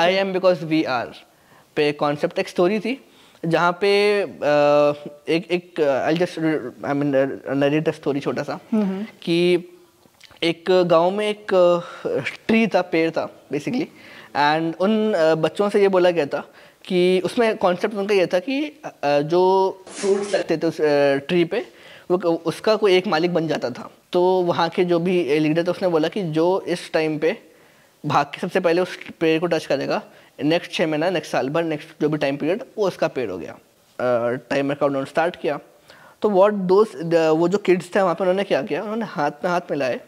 I am because we are पे कॉन्सेप्ट एक स्टोरी थी जहाँ पे uh, एक एक I just I mean narrate story छोटा सा हम्म, हम्म। कि एक गांव में एक ट्री uh, था पेड़ था बेसिकली mm-hmm. एंड उन बच्चों से ये बोला गया था कि उसमें कॉन्सेप्ट उनका ये था कि जो फ्रूट्स लगते थे उस ट्री पे वो उसका कोई एक मालिक बन जाता था तो वहाँ के जो भी लीडर था उसने बोला कि जो इस टाइम पे भाग के सबसे पहले उस पेड़ को टच करेगा नेक्स्ट छः महीना नेक्स्ट साल भर नेक्स्ट जो भी टाइम पीरियड वो उसका पेड़ हो गया टाइम का उन्होंने स्टार्ट किया तो वॉट दो वो जो किड्स थे वहाँ पर उन्होंने क्या किया उन्होंने हाथ में हाथ मिलाए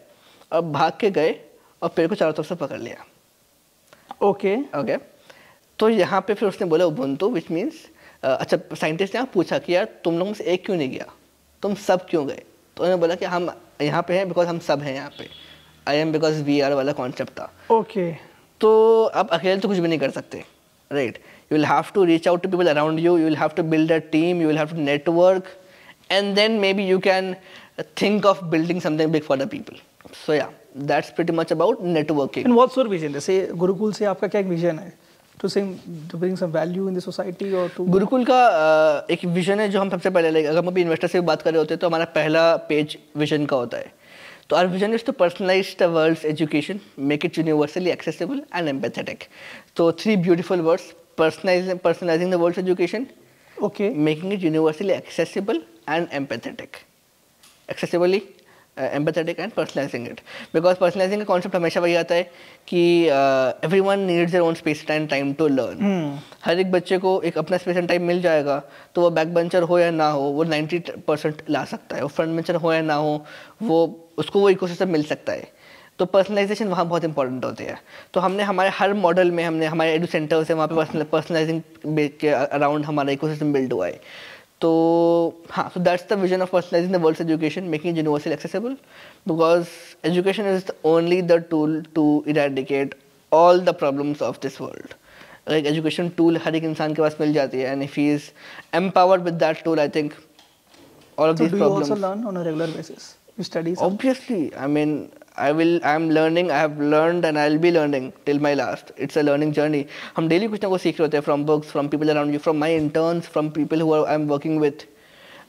और भाग के गए और पेड़ को चारों तरफ से पकड़ लिया ओके ओके तो यहाँ पे फिर उसने बोला उबंतु विच मीन्स अच्छा साइंटिस्ट ने पूछा कि यार तुम लोगों से एक क्यों नहीं गया तुम सब क्यों गए तो उन्होंने बोला कि हम यहाँ पे हैं बिकॉज हम सब हैं यहाँ पे I am because we are वाला कॉन्सेप्ट था ओके तो आप अकेले तो कुछ भी नहीं कर सकते right you will have to reach out to people around you you will have to build a team you will have to network and then maybe you can think of building something big for the people so yeah that's pretty much about networking and what's your vision जैसे गुरुकुल से आपका क्या एक vision है to same to bring some value in the society और to Gurukul का uh, एक vision है जो हम सबसे पहले लाइक अगर हम अभी इन्वेस्टर से बात कर रहे होते हैं तो हमारा पहला पेज विजन का होता है तो our vision is to personalize the world's education make it universally accessible and empathetic तो three beautiful words personalizing the world's education okay making it universally accessible and empathetic accessibly empathetic and personalizing it because personalizing का concept हमेशा वही आता है कि every one needs their own space and time to learn हर एक बच्चे को एक अपना स्पेस एंड टाइम मिल जाएगा तो वो बैक बेंचर हो या ना हो वो नाइन्टी परसेंट ला सकता है वो फ्रंट बेंचर हो या ना हो वो उसको वो इको मिल सकता है तो पर्सनलाइजेशन वहाँ बहुत इंपॉर्टेंट होती है तो हमने हमारे हर मॉडल में हमने हमारे एडू सेंटर्स है वहाँ पर पर्सनलाइजिंग के अराउंड हमारा इकोसिस्टम बिल्ड हुआ है तो हाँ so that's the vision of personalizing the world education making universal accessible because education is only the tool to eradicate all the problems of this world like education tool हर एक इंसान के पास मिल जाती है and if he is empowered with that tool I think all of this regular basis you study obviously I mean I will, I'm learning, I have learned and I'll be learning till my last. It's a learning journey. i daily Krishna from books, from people around you, from my interns, from people who I'm working with.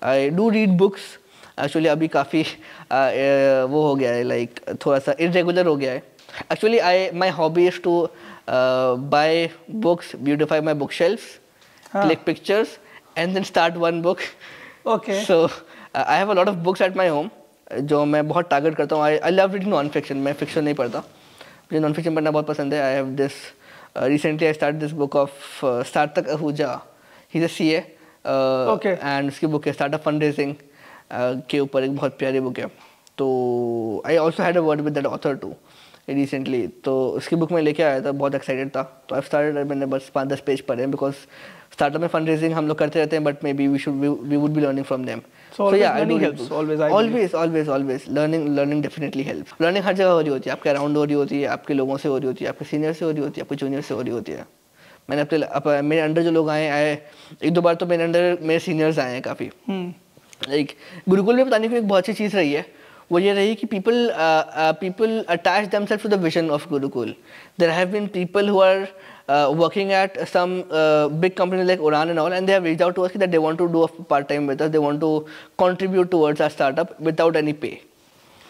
I do read books. Actually, abhi kafi wo ho Actually, I, my hobby is to buy books, beautify my bookshelves, huh. Ah. click pictures and then start one book. Okay. So, I have a lot of books at my home. जो मैं बहुत target करता हूँ I I love reading non fiction मैं fiction नहीं पढ़ता मुझे non fiction पढ़ना बहुत पसंद है I have this recently I start this book of Sarthak Ahuja he C A and उसकी बुक है स्टार्टअप फंड रेजिंग के ऊपर एक बहुत प्यारी बुक है तो I also had a word with that author too recently तो उसकी बुक मैं लेके आया था बहुत एक्साइटेड था तो आई स्टार्टेड मैंने बस पाँच दस पेज पढ़े बिकॉज स्टार्टअप में फंड रेजिंग हम लोग करते रहते हैं but maybe we should we would be learning from them learning definitely help learning हर जगह हो रही होती है आपके अराउंड हो रही होती है आपके लोगों से हो रही होती है आपके सीनियर से हो रही होती है आपके जूनियर से हो रही होती है मैंने अपने मेरे अंडर जो लोग आए आए एक दो बार तो मेरे अंडर मेरे सीनियर्स आए हैं काफ़ी लाइक हम्म। गुरुकुल में बताने की एक बहुत अच्छी चीज़ रही है वो ये रही कि people people attach them self to the vision of Gurukul there have been people who are working at some big company like Udaan and all and they reach out to us they want to do part time with they want to contribute towards our startup without any pay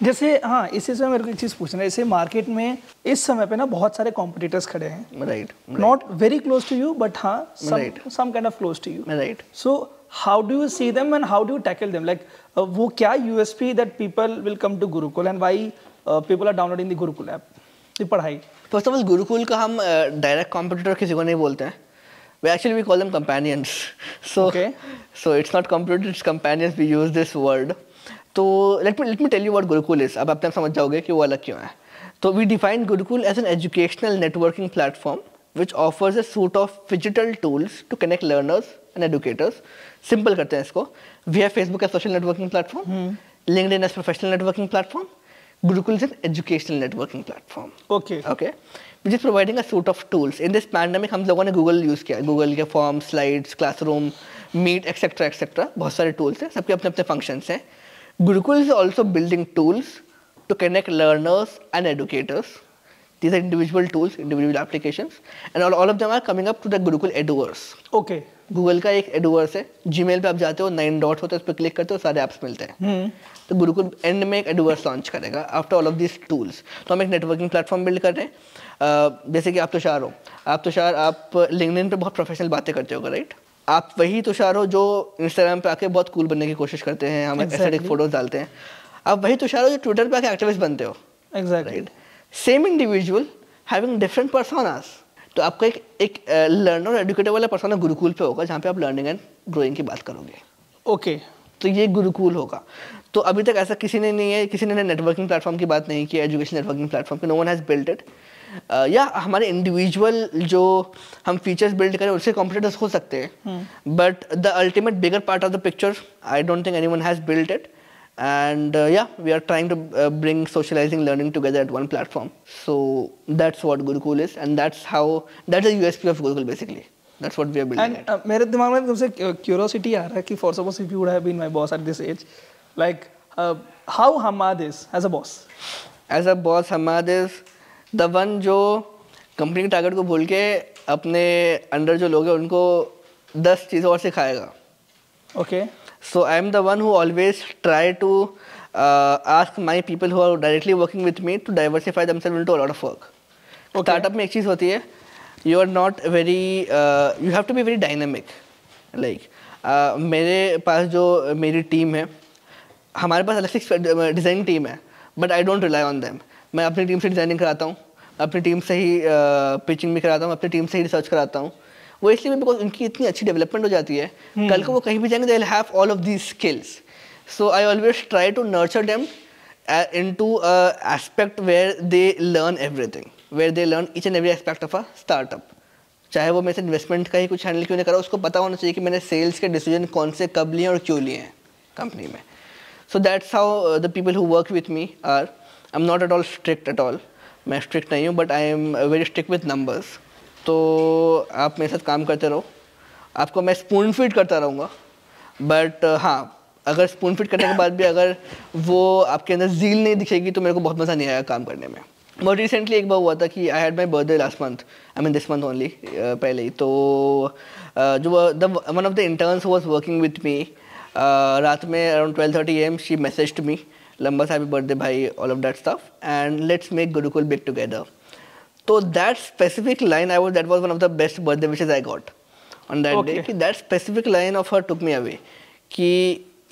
जैसे हाँ इसी समय मेरे को एक चीज़ पूछना है जैसे मार्केट में इस समय पे ना बहुत सारे कॉम्पिटिटर्स खड़े हैं right not very close to you but हाँ right some kind of close to you right so how do you see them and how do you tackle them? Like, uh, वो क्या USP that people will come to Gurukul and why uh, people are downloading the Gurukul app? the padhai first of all gurukul Gurukul hum uh, direct competitor kisi ko nahi bolte hain we actually we call them companions so okay. so it's not competitor it's companions we use this word तो let me let me tell you what gurukul is अब आप समझ जाओगे कि वो अलग क्यों है तो we define gurukul as an educational networking platform which offers a suite of digital tools to connect learners and educators. Simple करते हैं इसको we have Facebook as social networking platform LinkedIn as professional networking platform Gurukul is an educational networking platform. Okay. Okay. Which is providing a suite of tools. In this pandemic, हम लोगों ने Google use किया Google के form, slides, classroom, meet, etc. etc. बहुत सारे tools हैं सबके अपने अपने functions हैं Gurukul is also building tools to connect learners and educators. These are individual tools, individual applications, and all, all of them are coming up to the google adwords Okay. Google का एक adverse है Gmail पे आप जाते हो nine dot होते हैं उस पर क्लिक करते हो सारे ऐप्स मिलते हैं हम्म। तो गुरुकुल एंड में एक एडवर्स लॉन्च करेगा after all of this tools तो हम एक नेटवर्किंग प्लेटफॉर्म बिल्ड कर रहे हैं जैसे कि आप तुषार हो आप तुषार आप लिंकडिन पे बहुत प्रोफेशनल बातें करते होगा राइट आप वही तुषार हो जो इंस्टाग्राम पे आके बहुत कूल बनने की कोशिश करते हैं हम exactly. फोटोज डालते हैं आप वही तुषार हो जो ट्विटर पे आके एक्टिविस्ट बनते हो exactly exactly. right? Same individual having different personas तो आपका एक एक लर्नर uh, और एडुकेटर वाला पर्सन गुरुकुल पे होगा जहाँ पे आप लर्निंग एंड ग्रोइंग की बात करोगे ओके okay. तो ये गुरुकुल होगा तो अभी तक ऐसा किसी ने नहीं है किसी ने नेटवर्किंग प्लेटफॉर्म की बात नहीं की एजुकेशन नेटवर्किंग प्लेटफॉर्म की no one has built it या हमारे इंडिविजुअल जो हम फीचर्स बिल्ड करें उससे कॉम्पिटिटर्स हो सकते हैं but the ultimate bigger part of the picture I don't think any one has built it and uh, yeah we are trying to uh, bring socializing learning together at one platform so that's what gurukul is and that's how that's the usp of gurukul basically that's what we are building and uh, मेरे दिमाग curiosity आ रहा for suppose if you would have been my boss at this age like uh, how hamad is as a boss as a boss hamad is the one who company target ko को apne under अपने under जो लोग हैं उनको दस चीज़ें और सिखाएगा okay okay. So I am the one who always try to uh, ask my people who are directly working with me to diversify themselves into a lot of work. में एक चीज़ होती है you are not very you have to be very dynamic like मेरे पास जो मेरी team है हमारे पास अलग से डिज़ाइन टीम है but I don't rely on them मैं अपनी टीम से डिज़ाइनिंग कराता हूँ अपनी टीम से ही पिचिंग uh, भी कराता हूँ अपनी टीम से ही रिसर्च कराता हूँ वो इसलिए भी बिकॉज उनकी इतनी अच्छी डेवलपमेंट हो जाती है hmm. कल को वो कहीं भी जाएंगे they have all of these skills so I always try to nurture them in two aspect where they learn everything where they learn each and every aspect of a startup चाहे वो मेरे investment का ही कुछ handle क्यों नहीं करा उसको पता होना चाहिए कि मैंने सेल्स के डिसीजन कौन से कब लिए और क्यों लिए हैं कंपनी में so that's how the people who work with me are I am not at all strict at all मैं स्ट्रिक्ट नहीं हूँ but I am very strict with numbers तो आप मेरे साथ काम करते रहो आपको मैं स्पून फीड करता रहूँगा बट uh, हाँ अगर स्पून फिट करने के बाद भी अगर वो आपके अंदर झील नहीं दिखेगी तो मेरे को बहुत मज़ा नहीं आया काम करने में बहुत रिसेंटली एक बार हुआ था कि I had my birthday last month I mean this month only पहले ही तो uh, जो the one of the interns was working with me रात में around twelve thirty AM she message me लंबा सा हैप्पी बर्थडे भाई all of that staff and let's make Gurukul big together तो that specific line I was that was one of the best birthday wishes I got on that day कि that specific line of her took me away कि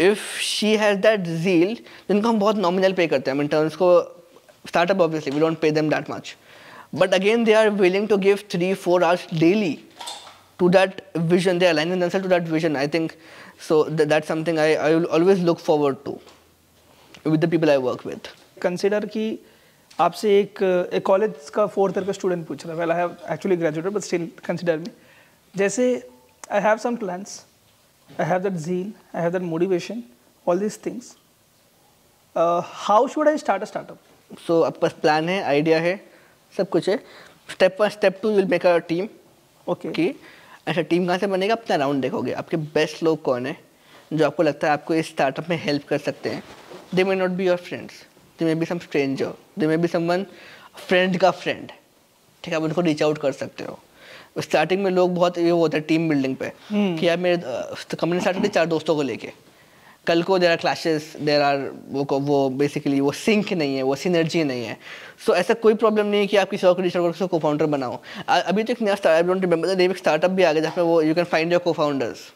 if she has that zeal जिनको हम बहुत nominal pay करते हैं interns को startup obviously we don't pay them that much but again they are willing to give three four hours daily to that vision they are line in to that vision I think so that something I I will always look forward to with the people I work with consider की आपसे एक एक college का fourth year का student पूछ रहा है well I have actually graduated but still consider me जैसे I have some plans I have that zeal I have that motivation all these things how should I start a startup so आपके पास plan है idea है सब कुछ है step one step two will make a team okay कि अच्छा team कहाँ से बनेगा अपना राउंड देखोगे आपके बेस्ट लोग कौन है जो आपको लगता है आपको इस स्टार्टअप में हेल्प कर सकते हैं they may not be your friends they may be some stranger they may be some one friend का फ्रेंड ठीक है आप उनको रीच आउट कर सकते हो स्टार्टिंग में लोग बहुत ये होता है टीम बिल्डिंग पे हम्म। कि यार मेरे कंपनी स्टार्ट करते चार दोस्तों को लेके कल को देर आर क्लाशेस देर आर वो वो बेसिकली वो सिंक नहीं है वो सिनर्जी नहीं है सो so, ऐसा कोई प्रॉब्लम नहीं है कि आप किसी और क्रिएटर वर्क को फाउंडर बनाओ अभी तो एक नया स्टार्टअप डोंट रिमेंबर एक स्टार्टअप भी आ गया जहाँ पे वो you can find your cofounders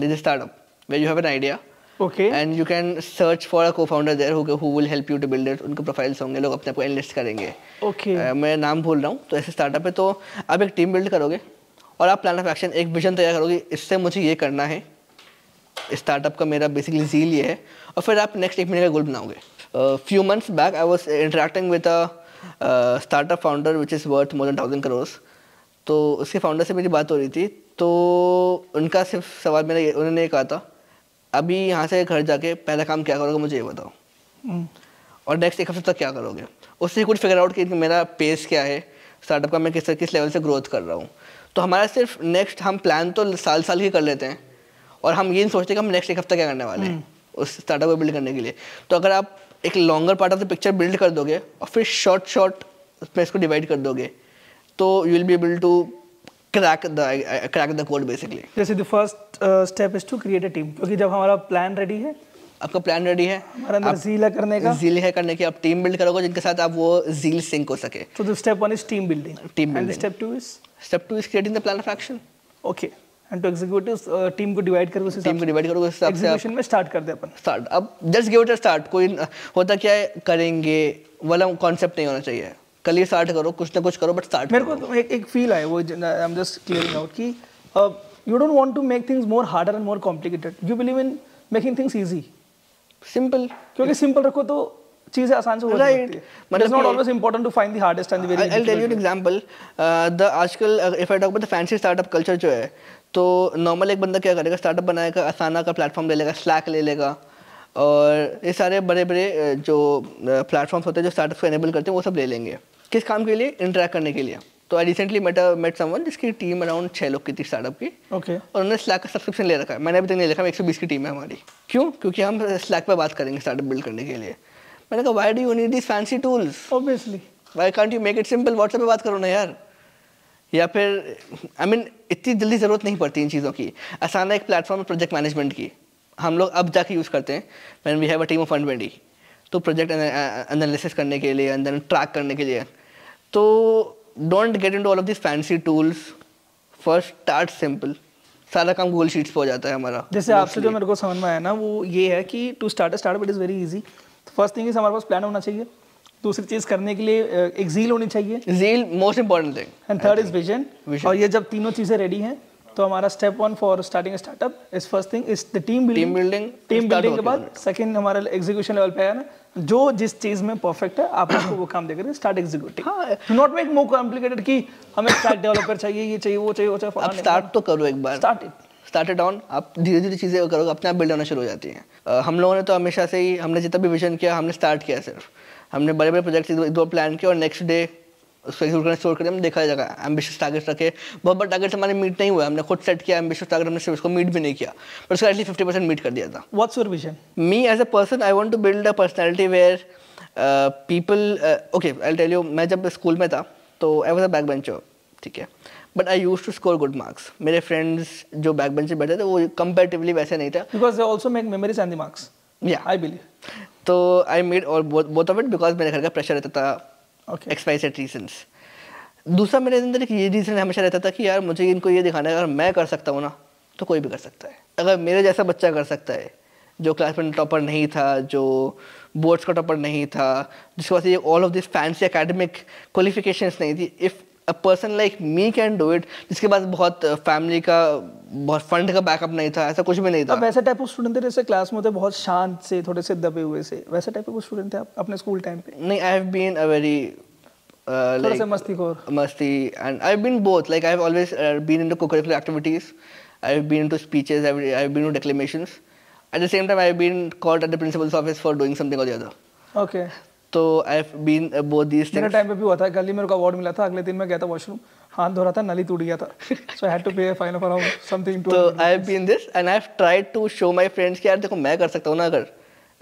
this startup way you have an idea okay and you can search for a cofounder there who will help you to build it उनके profiles होंगे लोग अपने आपको analyst करेंगे okay okay. uh, मैं नाम भूल रहा हूँ तो ऐसे स्टार्टअप है तो आप एक टीम बिल्ड करोगे और आप प्लान ऑफ एक्शन एक विजन तैयार करोगे इससे मुझे ये करना है स्टार्टअप का मेरा बेसिकली जील ये है और फिर आप नेक्स्ट एक महीने का गोल बनाओगे few months back I was interacting with a startup founder which is worth more than thousand crores तो उसके फाउंडर से मेरी बात हो रही थी तो उनका सिर्फ सवाल मेरा उन्होंने ये कहा था अभी यहाँ से घर जाके पहला काम क्या करोगे मुझे ये बताओ हम्म। और नेक्स्ट एक हफ्ते तक क्या करोगे उससे कुछ फिगर आउट कि मेरा पेस क्या है स्टार्टअप का मैं किस किस लेवल से ग्रोथ कर रहा हूँ तो हमारा सिर्फ नेक्स्ट हम प्लान तो साल साल ही कर लेते हैं और हम ये नहीं सोचते कि हम नेक्स्ट एक हफ्ता क्या करने वाले हैं हम्म। उस स्टार्टअप को बिल्ड करने के लिए तो अगर आप एक longer part of the picture build कर दोगे और फिर शॉर्ट शॉर्ट उसमें इसको डिवाइड कर दोगे तो you will be able to crack the uh, uh, crack the code basically. जैसे the first uh, step is to create a team क्योंकि जब हमारा plan ready है आपका प्लान रेडी है आप जील करने का जील है करने की आप टीम बिल्ड करोगे जिनके साथ आप वो जील सिंक हो सके तो the step one is team building team building step two is step two is creating the plan of action okay and to executive team को डिवाइड करोगे उस टीम को डिवाइड करोगे उस हिसाब से आप में स्टार्ट करते हैं अपन स्टार्ट अब just give it a start कोई होता क्या है करेंगे वाला कॉन्सेप्ट नहीं होना चाहिए कल ही स्टार्ट करो कुछ ना कुछ करो बट स्टार्ट मेरे को तो एक एक फील आया वो I am just clearing out कि you don't want to make things more harder and more complicated you believe in making things easy simple क्योंकि सिंपल रखो तो चीजें आसान से हो जाती है it's not always important to find the hardest and the very I will tell you an example the आजकल if I talk about the fancy startup culture जो है तो नॉर्मल एक बंदा क्या करेगा स्टार्टअप बनाएगा असाना का प्लेटफॉर्म ले लेगा स्लैक ले लेगा और ये सारे बड़े बड़े जो प्लेटफॉर्म्स होते हैं जो स्टार्टअप को एनेबल करते हैं वो सब ले लेंगे किस काम के लिए इंटरेक्ट करने के लिए तो I recently met met someone जिसकी टीम अराउंड छः लोग की थी स्टार्टअप की ओके okay. और उन्होंने स्लैक का सब्सक्रिप्शन ले रखा है मैंने अभी तक नहीं लिखा एक सौ बीस की टीम है हमारी क्यों क्योंकि हम स्लैक पर बात करेंगे स्टार्टअप बिल्ड करने के लिए मैंने कहा why do you need this fancy tools obviously why can't you make it simple WhatsApp पर बात करो ना यार या फिर आई I मीन mean, इतनी जल्दी ज़रूरत नहीं पड़ती इन चीज़ों की आसाना एक प्लेटफॉर्म प्रोजेक्ट मैनेजमेंट की हम लोग अब जाके यूज़ करते हैं man we have a team of fund तो प्रोजेक्ट एनालिसिस करने के लिए एंड देन ट्रैक करने के लिए तो don't get into all of this fancy tools first start simple सारा काम गूगल शीट्स पर हो जाता है हमारा जैसे आपसे जो मेरे को समझ में आया ना वो ये है कि to start start but is very easy first thing is हमारे पास प्लान होना चाहिए दूसरी चीज़ करने के लिए एक झील होनी चाहिए झील most important thing and third is vision और ये जब तीनों चीज़ें रेडी हैं तो हमारा step one for starting startup is first thing is the team building team building team building के बाद सेकंड हमारा एग्जीक्यूशन लेवल पे आया ना जो जिस चीज में परफेक्ट है आप उसको वो काम देकर start executing not make more complicated कि हमें स्टार्ट डेवलपर चाहिए ये चाहिए वो चाहिए वो चाहिए आप स्टार्ट तो करो एक बार स्टार्ट स्टार्टेड ऑन आप धीरे धीरे चीज़ें करोगे अपने आप बिल्ड होना शुरू हो जाती हैं हम लोगों ने तो हमेशा से ही हमने जितना भी विजन किया हमने स्टार्ट किया सिर्फ हमने बड़े बड़े प्रोजेक्ट दो प्लान किए और नेक्स्ट डे उसको करना स्टोर करें देखा जाएगा एम्बिशियस टारगेट्स रखे बहुत बड़ा टारगेट्स हमारे मीट नहीं हुआ हमने खुद सेट किया एम्बिशियस टारगेट हमने उसको मीट भी नहीं किया पर उसका एटली फिफ्टी परसेंट मीट कर दिया था what's your vision me as a person I want to build a personality where people okay I tell you मैं जब स्कूल में था तो I was a back bencher ठीक है but I use to score good marks मेरे friends जो back bench से बैठे थे वो कंपेरेटिवली वैसे नहीं था because they also make memories and the marks या आई बिलीव तो आई मेड और बोथ ऑफ इट बिकॉज मेरे घर का प्रेशर रहता था एक्सपाइज एट रीजन्स दूसरा मेरे अंदर एक ये रीज़न हमेशा रहता था कि यार मुझे इनको ये दिखाना है अगर मैं कर सकता हूँ ना तो कोई भी कर सकता है अगर मेरे जैसा बच्चा कर सकता है जो क्लास में टॉपर नहीं था जो बोर्ड्स का टॉपर नहीं था जिसके पास ये all of this fancy academic qualifications नहीं थी if a person like me can do it जिसके पास बहुत फैमिली का बहुत फंड का बैकअप नहीं था ऐसा कुछ भी नहीं था अब वैसे टाइप ऑफ स्टूडेंट थे जैसे क्लास में होते बहुत शांत से थोड़े से दबे हुए से वैसे टाइप ऑफ स्टूडेंट थे आप अपने स्कूल टाइम पे नहीं I have been a very like masti core masti and i've been both like i've always uh, been into co-curricular activities i've been into speeches i've, I've been into declamations at the same time i've been called at the principal's office for doing something or the other okay तो I have been both this things time पे भी हुआ था कल ही मेरे को award मिला था अगले दिन मैं गया था वॉशरूम हाथ धो रहा था नली टूट गया था so I had to pay fine for something तो I have been this and I have tried to show my friends कि यार देखो मैं कर सकता हूं ना अगर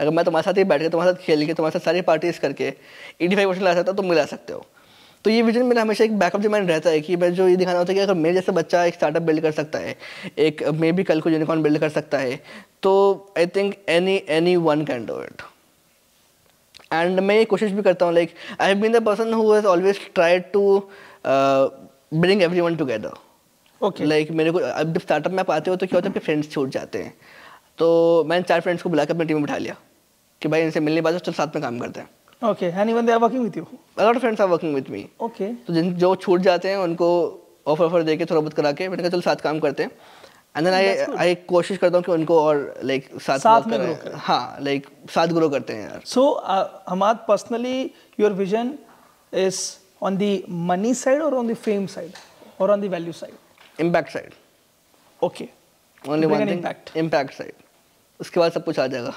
अगर मैं तुम्हारे साथ ही बैठ के तुम्हारे साथ खेल के तुम्हारे साथ सारी पार्टीज करके एटी फाइव परसेंट ला सकता तुम मिला सकते हो तो ये विजन मेरा हमेशा एक बैकअप जो माइंड रहता है कि मैं जो ये दिखाना होता है कि अगर मेरे जैसे बच्चा एक स्टार्टअप बिल्ड कर सकता है एक मे uh, भी कल को यूनिकॉर्न बिल्ड कर सकता है तो I think any anyone can do it and मैं ये कोशिश भी करता हूँ like I have been the person who has always tried to bring everyone together okay like मेरे को अब जब स्टार्टअप में आप आते हो तो क्या होता है आपके फ्रेंड्स छूट जाते हैं तो मैंने चार फ्रेंड्स को बुला के अपनी टीम में बिठा लिया कि भाई इनसे मिलने बाद चल साथ में काम करते हैं okay and even they are working with you a lot of friends are working with me okay तो जिन जो छूट जाते हैं उनको ऑफर ऑफर दे के थोड़ा बहुत करा के मैंने कहा चल साथ काम करते हैं एंड देन आई आई कोशिश करता हूँ कि उनको और लाइक like, साथ, साथ में ग्रो करें हाँ लाइक like, साथ ग्रो करते हैं यार सो हमाद personally your vision is on the money side और ऑन द फेम साइड और on the value side impact side okay only one impact impact side उसके बाद सब कुछ आ जाएगा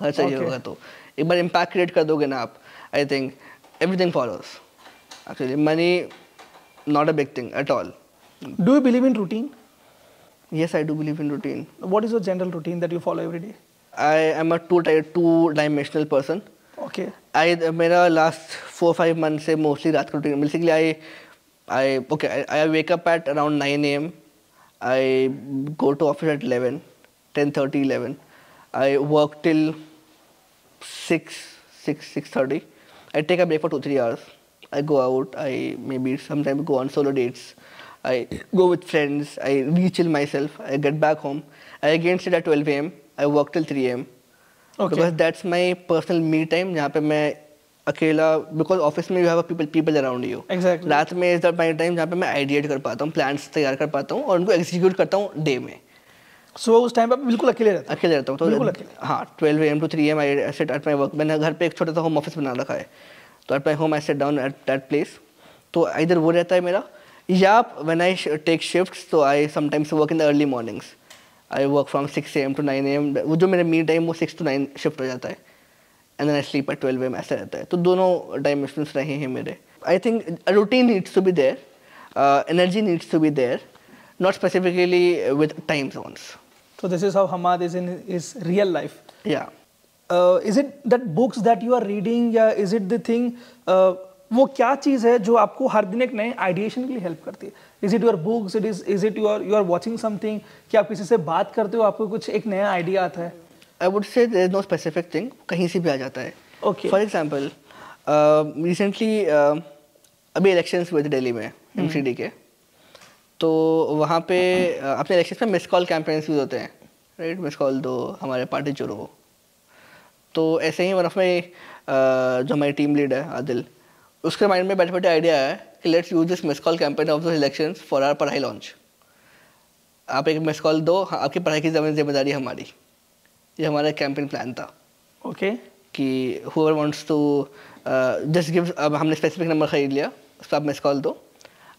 हर चाहिए okay. होगा तो एक बार इम्पैक्ट क्रिएट कर दोगे ना आप I think everything follows actually money not a big thing at all do you believe in routine Yes, I do believe in routine. What is your general routine that you follow every day? I am a two two dimensional person. Okay. I my last four five months say mostly night routine. Basically, I I okay I, I wake up at around 9 a.m. I go to office at 11, 10:30, 11. I work till 6, 6, 6:30. I take a break for two three hours. I go out. I maybe sometimes go on solo dates. I go with friends, I rechill myself, I get back home. I again sit at 12 a.m. I work till 3 a.m. Okay. Because that's my personal me time. यहाँ पे मैं अकेला because office में you have people people around you exactly रात में is that my time जहाँ पे मैं आइडिएट कर पाता हूँ प्लान्स तैयार कर पाता हूँ और उनको एग्जीक्यूट करता हूँ डे में सो so, उस टाइम पर बिल्कुल अकेले रहता अकेले रहता हूँ तो बिल्कुल अकेले हाँ twelve AM to three AM I set at my work मैंने घर पे एक छोटा सा होम ऑफिस बना रखा है तो at my home I set down at that place तो इधर वो रहता है मेरा Yeah, when I sh take shifts, so I sometimes work in the early mornings. I work from 6 a.m. to 9 a.m. वो जो मेरा मी टाइम वो 6 to 9 shift हो जाता है 12 a.m. ऐसा रहता है तो दोनों dimensions रहे हैं मेरे I routine needs to be there. There energy needs to be there not specifically with time So this is how Hamad is in his real life. Yeah. Uh, is it that books that you are reading? Yeah. Is it the thing? Uh, वो क्या चीज़ है जो आपको हर दिन एक नए ideation के लिए हेल्प करती है is it your books it is is it your you are watching something कि आप किसी से बात करते हो आपको कुछ एक नया आइडिया आता है आई वुड से देर नो स्पेसिफिक थिंग कहीं से भी आ जाता है ओके फॉर एग्जाम्पल रिसेंटली अभी इलेक्शन हुए थे डेली में एम सी डी के तो वहाँ पे uh, अपने इलेक्शन में मिस कॉल कैंपेन्स भी होते हैं राइट मिस कॉल दो हमारे पार्टी चुनो तो ऐसे ही वन ऑफ माई जो हमारी टीम लीड है आदिल उसके माइंड में बैठे बैठे आइडिया है कि let's use this miss call campaign of the election for our पढ़ाई लॉन्च आप एक मिस कॉल दो आपकी पढ़ाई की जिम्मेदारी हमारी ये हमारा कैंपेन प्लान था ओके कि हुर वॉन्ट्स टू जस्ट गिव अब हमने स्पेसिफिक नंबर ख़रीद लिया उस पर आप मिस कॉल दो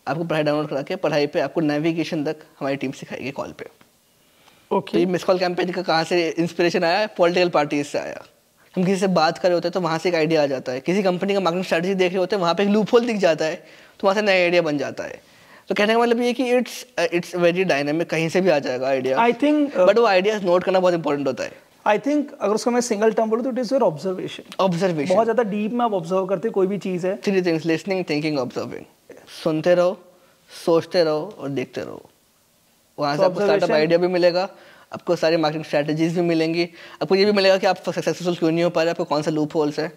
आपको पढ़ाई डाउनलोड करा के पढ़ाई पे आपको नेविगेशन तक हमारी टीम सिखाएगी कॉल पे ओके okay. तो मिस कॉल कैंपेन का कहाँ से इंस्पिरेशन आया पॉलिटिकल पार्टीज से आया हम किसी से बात कर रहे होते हैं तो वहाँ से एक आइडिया आ जाता है किसी कंपनी का मार्केटिंग स्ट्रैटेजी देख रहे होते हैं वहाँ पे एक लूप होल दिख जाता है तो वहाँ से नया आइडिया बन जाता है तो कहने का मतलब ये कि इट्स इट्स वेरी डायनेमिक कहीं से भी आ जाएगा आइडिया आई थिंक बट वो आइडियाज नोट करना बहुत इंपॉर्टेंट होता है आई थिंक अगर उसको मैं सिंगल टर्म बोलूँ तो it is your observation observation बहुत ज़्यादा डीप में आप ऑब्जर्व करते कोई भी चीज़ है three things listening thinking observing सुनते रहो सोचते रहो और देखते रहो वहाँ से आपको स्टार्टअप आइडिया भी मिलेगा आपको सारी मार्केटिंग स्ट्रैटेजीज भी मिलेंगी आपको ये भी मिलेगा कि आप सक्सेसफुल क्यों नहीं हो पा रहे आपको कौन सा लूप होल्स है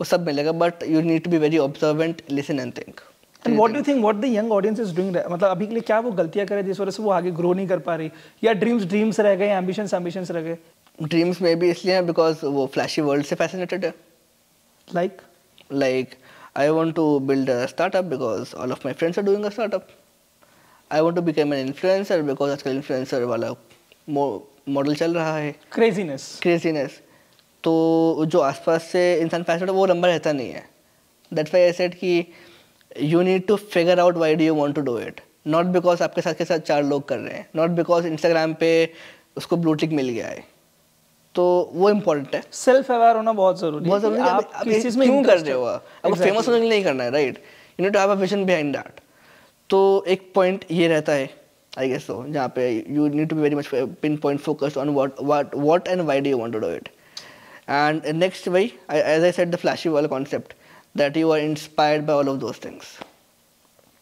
वो सब मिलेगा but you need to be very observant listen and think and what do think what the young audience is doing मतलब अभी के लिए क्या वो गलतियाँ करे जिस वजह से वो आगे ग्रो नहीं कर पा रही या ड्रीम्स ड्रीम्स रह गए एम्बिशंस एम्बिशन रह गए ड्रीम्स में भी इसलिए हैं बिकॉज वो फ्लैशी वर्ल्ड से फैसिनेटेड है like like I want to build a startup because all of my friends are doing a startup I want to become an influencer because आजकल इन्फ्लुएंसर वाला मॉडल चल रहा है क्रेजीनेस क्रेजीनेस तो जो आसपास से इंसान फैसला वो नंबर रहता नहीं है दैट वाई आई सेट कि you need to figure out why do you want to do it not because आपके साथ के साथ चार लोग कर रहे हैं नॉट बिकॉज इंस्टाग्राम पे उसको ब्लूटिक मिल गया है तो वो इम्पोर्टेंट है सेल्फ अवेयर होना बहुत जरूरी बहुत जरूरी है आप, आप इस चीज़ में क्यों कर रहे हो आपको फेमस होने के लिए नहीं करना है right you need to have a vision behind that तो एक पॉइंट ये रहता है I guess so. जहाँ पे you need to be very much pinpoint focused on what what what and why do you want to do it. And next way, I, as I said, the flashy wall concept that you are inspired by all of those things.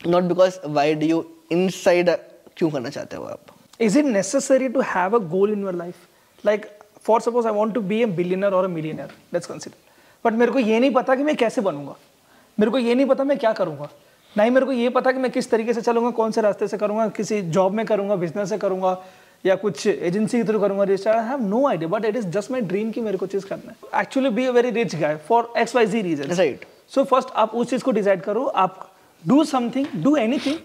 Not because why do you inside क्यों करना चाहते हो आप? Is it necessary to have a goal in your life? Like for suppose I want to be a billionaire or a millionaire. Let's consider. But मेरे को ये नहीं पता कि मैं कैसे बनूंगा. मेरे को ये नहीं पता मैं क्या करूंगा. ना ही मेरे को ये पता कि मैं किस तरीके से चलूँगा कौन से रास्ते से करूँगा किसी जॉब में करूँगा बिजनेस से करूँगा या कुछ एजेंसी के थ्रू करूँगा register I have no idea but it is just my dream की मेरे को चीज़ करना है actually be a very rich guy for X Y Z reason right so first आप उस चीज़ को डिसाइड करो आप do something do anything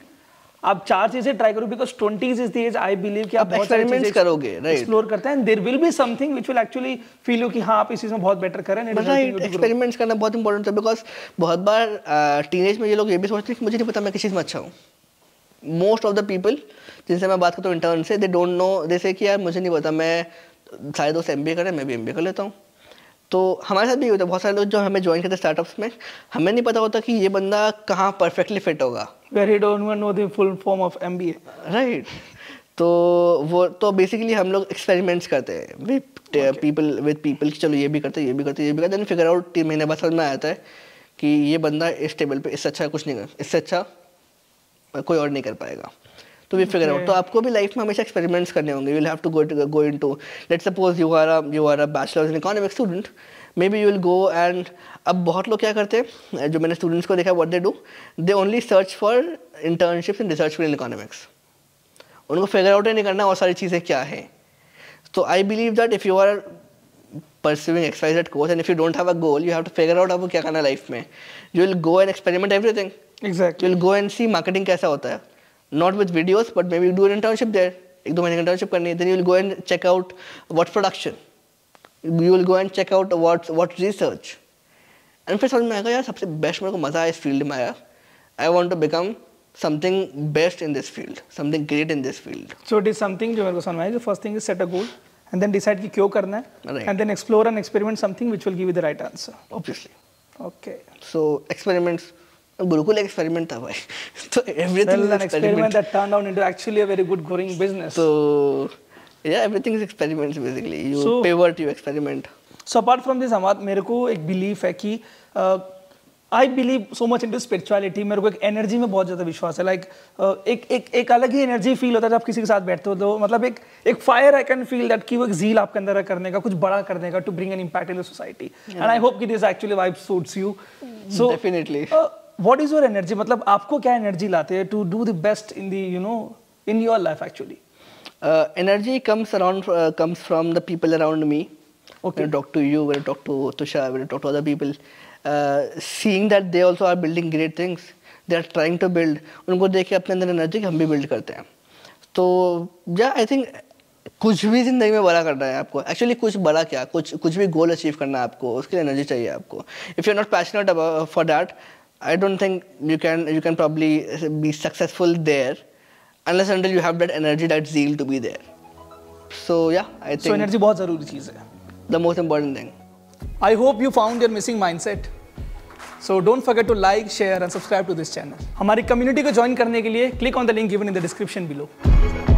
आप चार चीजें ट्राई करो because twenties is the age I believe कि आप एक्सपेरिमेंट्स करोगे एक्सप्लोर करते हैं there will be something which will actually feel हो कि हाँ आप इस चीज में बहुत बेटर करें एक्सपेरिमेंट्स मतलब करना बहुत इंपॉर्टेंट है बिकॉज बहुत बार टीन में ये लोग ये भी सोचते हैं कि मुझे नहीं पता मैं किस चीज़ में अच्छा हूँ मोस्ट ऑफ द पीपल जिनसे मैं बात करता हूँ इंटर्न से दे डोंट नो जैसे कि यार मुझे नहीं पता मैं सारे दोस्त एम बी ए करें मैं भी एम बी ए कर लेता हूँ तो हमारे साथ भी होता है बहुत सारे लोग जो हमें ज्वाइन करते स्टार्टअप्स में हमें नहीं पता होता कि ये बंदा कहाँ परफेक्टली फिट होगा very don't know the full form of M B A right तो वो तो बेसिकली हम लोग एक्सपेरिमेंट्स करते हैं विद पीपल विद पीपल कि चलो ये भी करते ये भी करते ये भी करते फिगर आउट तीन महीने बाद समझ में आता है कि ये बंदा इस टेबल पे इससे अच्छा कुछ नहीं कर इससे अच्छा कोई और नहीं कर पाएगा टू बी फिगर आउट तो आपको भी लाइफ में हमेशा एक्सपेरिमेंट्स करने होंगे you will have to go go into let suppose you are you are a bachelors in economic student maybe you will go and अब बहुत लोग क्या करते हैं जो मैंने स्टूडेंट्स को देखा what they do they only search for internship in research for in economics उनको फिगर आउट ही नहीं करना और सारी चीज़ें क्या है तो I believe that if you are exercise at course and if you don't have a goal you have to figure out आपको क्या करना लाइफ में you will go and experiment everything exact you will go and see marketing कैसा होता है not with videos, but maybe you do an internship there. internship then you will go and check out what's production. You will go and check out what's what research. And फिर I में आएगा best मेरे को मज़ा field I want to become something best in this field, something great in this field. So it is something जो मेरे को first thing is set a goal and then decide कि क्यों करना and then explore and experiment something which will give you the right answer. Obviously. Okay. So experiments बिल्कुल experiment था भाई तो एवरीथिंग तो या everything is experiments basically you पे pivot you experiment so apart from this हमारा मेरे को एक बिलीफ है कि I believe so much into spirituality मेरे को एक एनर्जी में बहुत ज़्यादा विश्वास है लाइक like, uh, एक एक एक अलग ही एनर्जी फील होता है जब किसी के साथ बैठते हो तो मतलब एक एक fire I can feel that कि वो एक झील आपके अंदर करने का कुछ बड़ा करने का to bring an impact in the society and I hope कि this actually vibe suits you so definitely what is your energy मतलब आपको क्या एनर्जी लाते हैं to do the best in the you know in your life actually energy comes around comes from the people around me okay when to you to you to I talk to to other people talk that they also are building great things they are trying to build उनको देख के अपने अंदर energy हम भी build करते हैं तो या आई थिंक कुछ भी ज़िंदगी में बड़ा करना है आपको एक्चुअली कुछ बड़ा क्या कुछ कुछ भी गोल अचीव करना है आपको उसके लिए एनर्जी चाहिए आपको if you are not passionate for that I don't think you can you can probably be successful there unless until you have that energy, that zeal to be there. So yeah, I think. So energy बहुत very important The most important thing. I hope you found your missing mindset. So don't forget to like, share and subscribe to this channel. हमारी community को join करने के लिए click on the link given in the description below.